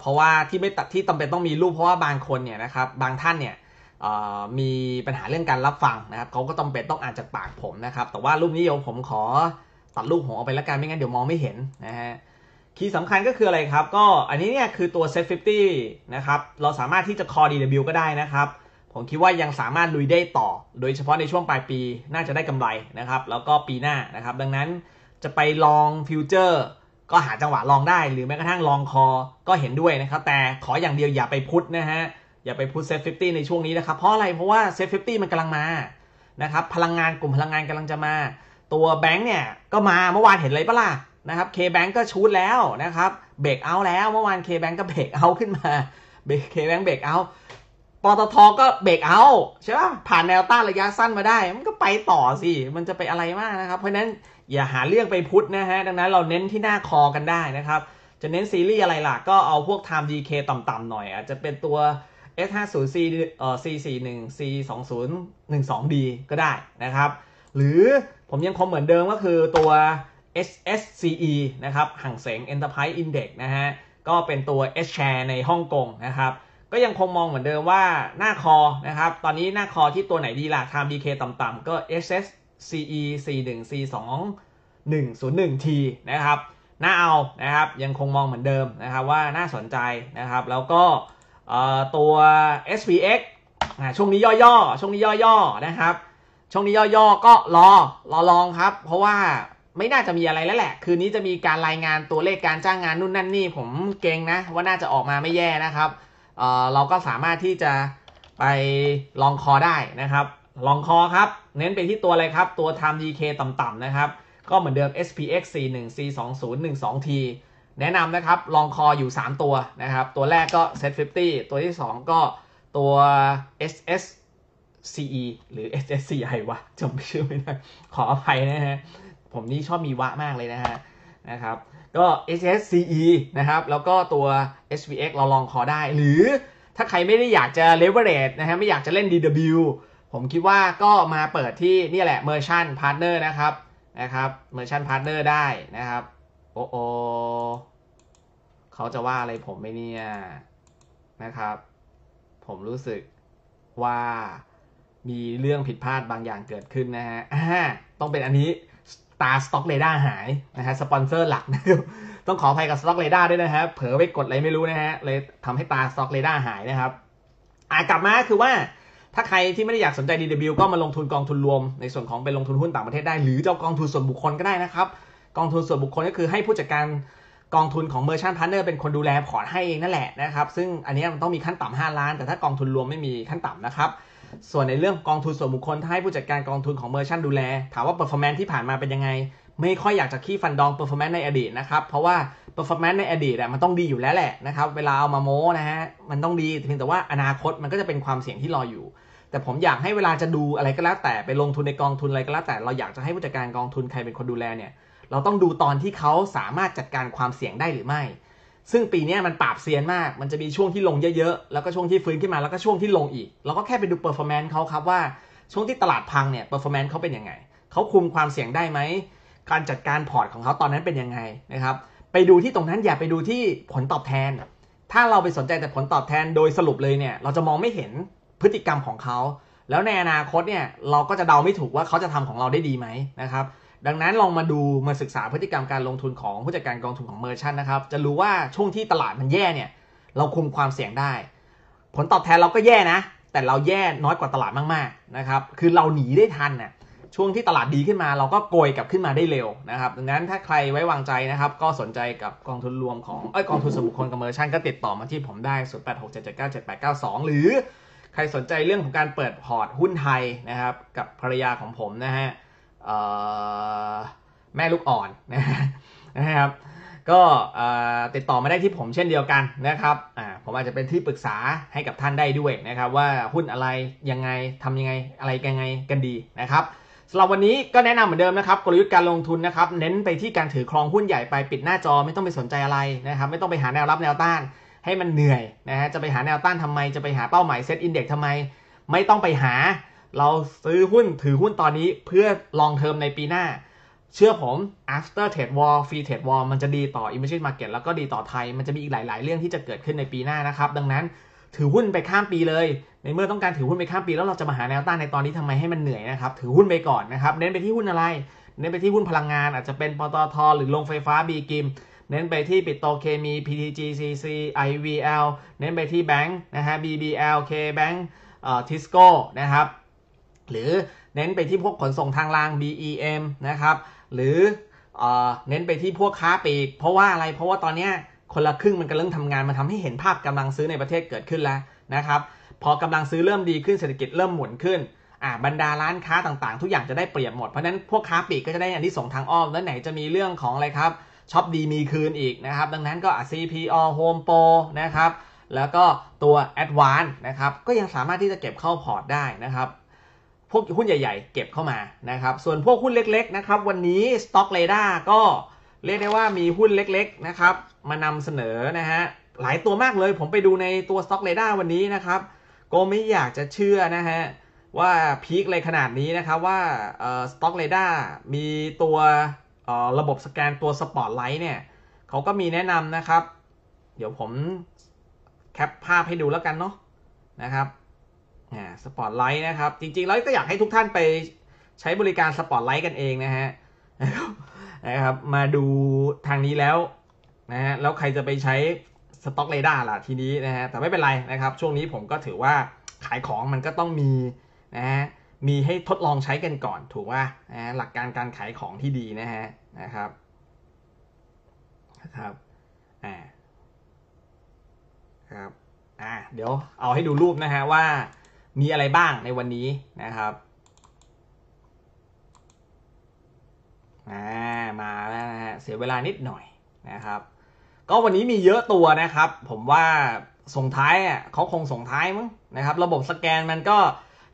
เพราะว่าที่ไม่ตัดที่จำเป็นต้องมีรูปเพราะว่าบางคนเนี่ยนะครับบางท่านเนี่ยมีปัญหาเรื่องการรับฟังนะครับเขาก็จงเป็นต้องอ่านจากปากผมนะครับ แต่ว่ารูปนี้เดี๋ยวผมขอตัดรูปผมเอาไปแล้วกัน ไม่งั้นเดี๋ยวมองไม่เห็นนะฮะคีย์สำคัญก็คืออะไรครับก็อันนี้เนี่ยคือตัว set 50นะครับเราสามารถที่จะ call DW ก็ได้นะครับ ผมคิดว่ายังสามารถลุยได้ต่อ โดยเฉพาะในช่วงปลายปีน่าจะได้กำไรนะครับแล้วก็ปีหน้านะครับดังนั้นจะไปลองฟิวเจอร์ก็หาจังหวะลองได้ หรือแม้กระทั่งลองคอก็เห็นด้วยนะครับแต่ขออย่างเดียวอย่าไปพุทนะฮะอย่าไปพุทเซฟฟิตี้ในช่วงนี้นะครับ เพราะอะไรเพราะว่าเซฟฟิตี้มันกำลังมานะครับพลังงานกลุ่มพลังงานกำลังจะมา ตัวแบงค์เนี่ย ก็มาเมื่อวานเห็นเลยปะล่ะนะครับเคแบงก์ก็ชูดแล้วนะครับเบรกเอาแล้วเมื่อวานเคแบงก์ก็เบรกเอาขึ้นมาเคแบงก์เบรกเอาปตทก็เบรกเอาใช่ป่ะผ่านแนวต้านระยะสั้นมาได้ มันก็ไปต่อสิมันจะไปอะไรมากนะครับเพราะนั้นอย่าหาเรื่องไปพุทธนะฮะ ดังนั้นเราเน้นที่หน้าคอกันได้นะครับ จะเน้นซีรีส์อะไรล่ะ ก็เอาพวก Time DK ต่ำๆหน่อยอาจจะเป็นตัว S50C เอ่อ C41 C2012D ก็ได้นะครับ หรือผมยังคงเหมือนเดิมก็คือตัว s s c e นะครับห่างเสง Enterprise Index นะฮะ ก็เป็นตัว S share ในฮ่องกงนะครับ ก็ยังคงมองเหมือนเดิมว่าหน้าคอนะครับ ตอนนี้หน้าคอที่ตัวไหนดีล่ะ Time DK ต่ำๆก็ SS CE 41 C 2 1 0 1 T นะครับน่าเอานะครับยังคงมองเหมือนเดิมนะครับ ว่าน่าสนใจนะครับแล้วก็ตัว s p x ช่วงนี้ย่อๆ ช่วงนี้ย่อๆนะครับช่วงนี้ย่อๆก็รอรอลองครับ เพราะว่าไม่น่าจะมีอะไรแล้วแหละ คืนนี้จะมีการรายงานตัวเลขการจ้างงานนู่นนั่นนี่ ผมเก่งนะว่าน่าจะออกมาไม่แย่นะครับเเราก็สามารถที่จะไปลองคอได้นะครับลองคอครับ เน้นไปที่ตัวอะไรครับ ตัว time DK ต่ำๆ นะครับ ก็เหมือนเดิม SPX 41 C20 12T แนะนำนะครับ ลองคออยู่ 3 ตัวนะครับ ตัวแรกก็ Set 50 ตัวที่ 2 ก็ตัว SS CE หรือ SSCI วะจำชื่อไม่ได้ ขออภัยนะฮะ ผมนี่ชอบมีวะมากเลยนะฮะ นะครับ ก็ SSCE นะครับ แล้วก็ตัว SVX เราลองคอได้ หรือถ้าใครไม่ได้อยากจะ leverage นะฮะ ไม่อยากจะเล่น DW ผมคิดว่าก็มาเปิดที่นี่แหละ Merchant Partner นะครับนะครับ Merchant Partner ได้นะครับ โอ้โอเขาจะว่าอะไรผมไม่เนี่ยนะครับ ผมรู้สึกว่ามีเรื่องผิดพลาดบางอย่างเกิดขึ้นนะฮะต้องเป็นอันนี้ ตาสต็อกเรดาหายนะฮะสปอนเซอร์หลักนะครับต้องขออภัยกับสต็อกเรดาด้วยนะฮะเผลอไปกดอะไรไม่รู้นะฮะเลยทำให้ตาสต็อกเรดาหายนะครับอ่ากลับมาคือว่าถ้าใครที่ไม่ได้อยากสนใจ DW ก็มาลงทุนกองทุนรวม ในส่วนของเป็นลงทุนหุ้นต่างประเทศได้ หรือจะกองทุนส่วนบุคคลก็ได้นะครับ กองทุนส่วนบุคคลก็คือให้ผู้จัดการกองทุนของมอร์ชันพาร์เนอร์เป็นคนดูแลขอให้เองนั่นแหละนะครับ ซึ่งอันนี้มันต้องมีขั้นต่ำ5ล้าน แต่ถ้ากองทุนรวมไม่มีขั้นต่ำนะครับ ส่วนในเรื่องกองทุนส่วนบุคคลถ้าให้ผู้จัดการกองทุนของม e อ c h a n นดูแล ถามว่าเปอร์ฟอร์แมนที่ผ่านมาเป็นยังไงไม่ค่อยอยากจะขี้ฟันดองเปอร์ฟอร์แมนซ์ในอดีตนะครับ เพราะว่าเปอร์ฟอร์แมนซ์ในอดีตอะมันต้องดีอยู่แล้วแหละนะครับเวลา เอามาโม้นะฮะมันต้องดีเพียงแต่ว่าอนาคตมันก็จะเป็นความเสี่ยงที่รออยู่ แต่ผมอยากให้เวลาจะดูอะไรก็แล้ว แต่ไปลงทุนในกองทุนอะไรก็แล้ว แต่ เราอยากจะให้ผู้จัดการกองทุนใครเป็นคนดูแลเนี่ยเราต้องดูตอนที่เขาสามารถจัดการความเสี่ยงได้หรือไม่ ซึ่งปีนี้มันปราบเซียนมาก มันจะมีช่วงที่ลงเยอะๆแล้วก็ช่วงที่ฟื้นขึ้นมาแล้วก็ช่วงที่ลงอีก เราก็แค่ไปดูเปอร์ฟอร์แมนซ์เขาครับ ว่าช่วงที่ตลาดพังเนี่ยเปอร์ฟอร์แมนซ์เขาเป็นยังไงเขาคุมความเสี่ยงได้ไหมการจัดการพอร์ตของเขาตอนนั้นเป็นยังไงนะครับไปดูที่ตรงนั้นอย่าไปดูที่ผลตอบแทน ถ้าเราไปสนใจแต่ผลตอบแทนโดยสรุปเลยเนี่ยเราจะมองไม่เห็นพฤติกรรมของเขา แล้วในอนาคตเนี่ยเราก็จะเดาไม่ถูกว่าเขาจะทำของเราได้ดีไหมนะครับดังนั้นลองมาดูมาศึกษาพฤติกรรมการลงทุนของผู้จัดการกองทุนของเมอร์ชันนะครับจะรู้ว่าช่วงที่ตลาดมันแย่เนี่ยเราคุมความเสี่ยงได้ ผลตอบแทนเราก็แย่นะ แต่เราแย่น้อยกว่าตลาดมากๆนะครับคือเราหนีได้ทันนะ่ะช่วงที่ตลาดดีขึ้นมาเราก็โกยกลับขึ้นมาได้เร็วนะครับดังนั้นถ้าใครไว้วางใจนะครับ ก็สนใจกับกองทุนรวมของเอ้ยกองทุนสมุคคนกัมเมอร์ชันก็ติดต่อมาที่ผมได้0 8 6เ7 9 7 8 9 2 หรือใครสนใจเรื่องของการเปิดพอร์ตหุ้นไทยนะครับกับภรรยาของผมนะฮะแม่ลูกอ่อน นะครับ ก็ติดต่อมาได้ที่ผมเช่นเดียวกันนะครับผมอาจจะเป็นที่ปรึกษาให้กับท่านได้ด้วยนะครับว่าหุ้นอะไรยังไงทำยังไงอะไรยังไงกันดีนะครับสำหรับวันนี้ก็แนะนำเหมือนเดิมนะครับกลยุทธ์การลงทุนนะครับ เน้นไปที่การถือครองหุ้นใหญ่ไปปิดหน้าจอไม่ต้องไปสนใจอะไรนะครับไม่ต้องไปหาแนวรับแนวต้านให้มันเหนื่อยนะฮะจะไปหาแนวต้านทำไมจะไปหาเป้าหมายเซ็ตอินเด็กซ์ทำไม ไม่ต้องไปหา เราซื้อหุ้นถือหุ้นตอนนี้เพื่อลองเทอมในปีหน้า เชื่อผม after trade war free trade war มันจะดีต่อ emerging market แล้วก็ดีต่อไทย มันจะมีอีกหลาย ๆ เรื่องที่จะเกิดขึ้นในปีหน้านะครับดังนั้นถือหุ้นไปข้ามปีเลยในเมื่อต้องการถือหุ้นไปข้ามปีแล้วเราจะมาหาแนวต้านในตอนนี้ทำไมให้มันเหนื่อยนะครับถือหุ้นไปก่อนนะครับ เน้นไปที่หุ้นอะไร เน้นไปที่หุ้นพลังงานอาจจะเป็นปตทหรือโรงไฟฟ้าบีกิมเน้นไปที่ปิโตเคมี PTGCC IVL เน้นไปที่แบงค์นะฮะ BBL K Bank เอ่อทิสโก้นะครับ หรือเน้นไปที่พวกขนส่งทางราง BEM นะครับหรือเอ่อเน้นไปที่พวกค้าปลีกเพราะว่าอะไรเพราะว่าตอนนี้คนละครึ่งมันกำลังทำงานมันทำให้เห็นภาพกำลังซื้อในประเทศเกิดขึ้นแล้วนะครับพอกำลังซื้อเริ่มดีขึ้นเศรษฐกิจเริ่มหมุนขึ้นอ่าบรรดาร้านค้าต่างๆทุกอย่างจะได้เปรียบหมด เพราะนั้นพวกค้าปลีกก็จะได้อันที่ส่งทางอ้อมแล้วไหนจะมีเรื่องของอะไรครับช็อปดีมีคืนอีกนะครับ ดังนั้นก็ CPO Home Pro นะครับแล้วก็ตัว a d v a n c e นะครับก็ยังสามารถที่จะเก็บเข้าพอร์ตได้นะครับ พวกหุ้นใหญ่ๆเก็บเข้ามานะครับ ส่วนพวกหุ้นเล็ก ๆนะครับ วันนี้ Stock r a d a r ก็เรียกได้ว่ามีหุ้นเล็ก ๆนะครับ มานำเสนอนะฮะหลายตัวมากเลยผมไปดูในตัว Stock r a d a r วันนี้นะครับก็ไม่อยากจะเชื่อนะฮะว่าพีคเลยขนาดนี้นะครับว่าสต็อกเรดาร์มีตัวระบบสแกนตัวสปอตไลท์เนี่ยเขาก็มีแนะนำนะครับ เดี๋ยวผมแคปภาพให้ดูแล้วกันเนาะนะครับสปอตไลท์นะครับ จริงๆแล้วก็อยากให้ทุกท่านไปใช้บริการสปอตไลท์กันเองนะฮะนะครับ มาดูทางนี้แล้วนะฮะแล้วใครจะไปใช้สต็อกเรดาร์ล่ะทีนี้นะฮะ แต่ไม่เป็นไรนะครับ ช่วงนี้ผมก็ถือว่าขายของมันก็ต้องมี นะฮะมีให้ทดลองใช้กันก่อน ถูกว่านะหลักการการขายของที่ดีนะฮะ นะครับนะครับอ่าครับอ่าเดี๋ยวเอาให้ดูรูปนะฮะว่ามีอะไรบ้างในวันนี้นะครับอ่ามาแล้วนะฮะเสียเวลานิดหน่อยนะครับก็วันนี้มีเยอะตัวนะครับ ผมว่าส่งท้ายอ่ะเขาคงส่งท้ายมั้งนะครับระบบสแกนมันก็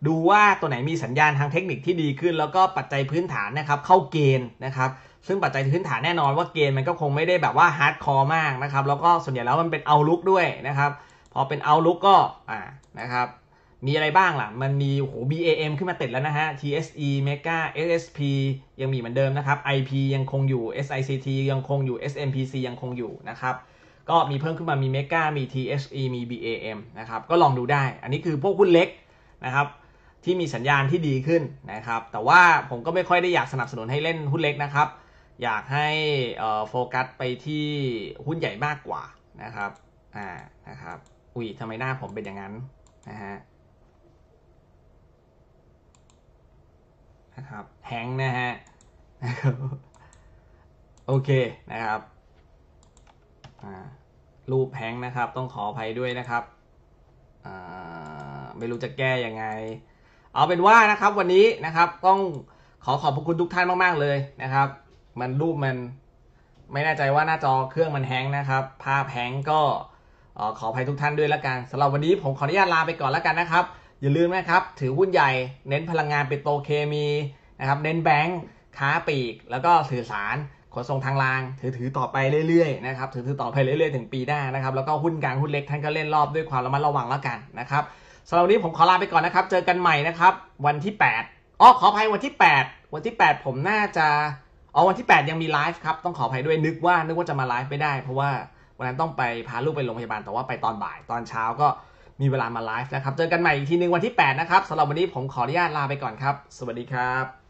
ดูว่าตัวไหนมีสัญญาณทางเทคนิคที่ดีขึ้น แล้วก็ปัจจัยพื้นฐานนะครับเข้าเกณฑ์นะครับ ซึ่งปัจจัยพื้นฐานแน่นอนว่าเกณฑ์มันก็คงไม่ได้แบบว่าฮาร์ดคอร์มากนะครับแล้วก็ส่วนใหญ่แล้วมันเป็นเอาลุกด้วยนะครับ พอเป็นเอาลุกก็อ่านะครับมีอะไรบ้างล่ะ มันมีโอ้โห BAM ขึ้นมาติดแล้วนะฮะ TSE Mega SSP ยังมีเหมือนเดิมนะครับ IP ยังคงอยู่ SICT ยังคงอยู่ SMPC ยังคงอยู่นะครับ ก็มีเพิ่มขึ้นมามี Mega มี TSE มี BAM นะครับ ก็ลองดูได้ อันนี้คือพวกหุ้นเล็กนะครับ ที่มีสัญญาณที่ดีขึ้นนะครับ แต่ว่าผมก็ไม่ค่อยได้อยากสนับสนุนให้เล่นหุ้นเล็กนะครับ อยากให้โฟกัสไปที่หุ้นใหญ่มากกว่านะครับ อ่า นะครับ อุ้ยทำไมหน้าผมเป็นอย่างนั้น นะฮะนะครับแฮงนะฮะ โอเคนะครับรูปแฮงนะครับต้องขออภัยด้วยนะครับไม่รู้จะแก้ยังไง เอาเป็นว่านะครับวันนี้นะครับต้องขอขอบพระคุณทุกท่านมากๆเลยนะครับ มันรูปมันไม่แน่ใจว่าหน้าจอเครื่องมันแฮงนะครับ ภาพแฮงก็ขออภัยทุกท่านด้วยละกันสำหรับวันนี้ผมขออนุญาตลาไปก่อนละกันนะครับอย่าลืมนะครับถือหุ้นใหญ่เน้นพลังงานปิโตเคมีนะครับเน้นแบงค์ค้าปีก แล้วก็สื่อสาร ขนส่งทางรางถือถือต่อไปเรื่อยๆนะครับถือถือต่อไปเรื่อยๆถึงปีหน้านะครับแล้วก็หุ้นกลางหุ้นเล็กท่านก็เล่นรอบด้วยความระมัดระวังแล้วกันนะครับสำหรับนนี้ผมขอลาไปก่อนนะครับ เจอกันใหม่นะครับวันที่8อ๋อขออภัยวันที่ 8 วันที่ 8 ผมน่าจะ อ๋อวันที่ 8 ยังมีไลฟ์ครับต้องขออภัยด้วยนึกว่านึกว่าจะมาไลฟ์ไม่ได้ เพราะว่าวันนั้นต้องไปพาลูกไปโรงพยาบาลแต่ว่าไปตอนบ่าย ตอนเช้าก็มีเวลามาไลฟ์นะครับ เจอกันใหม่อีกทีนึงวันที่ 8 นะครับ สำหรับวันนี้ผมขออนุญาตลาไปก่อนครับ สวัสดีครับ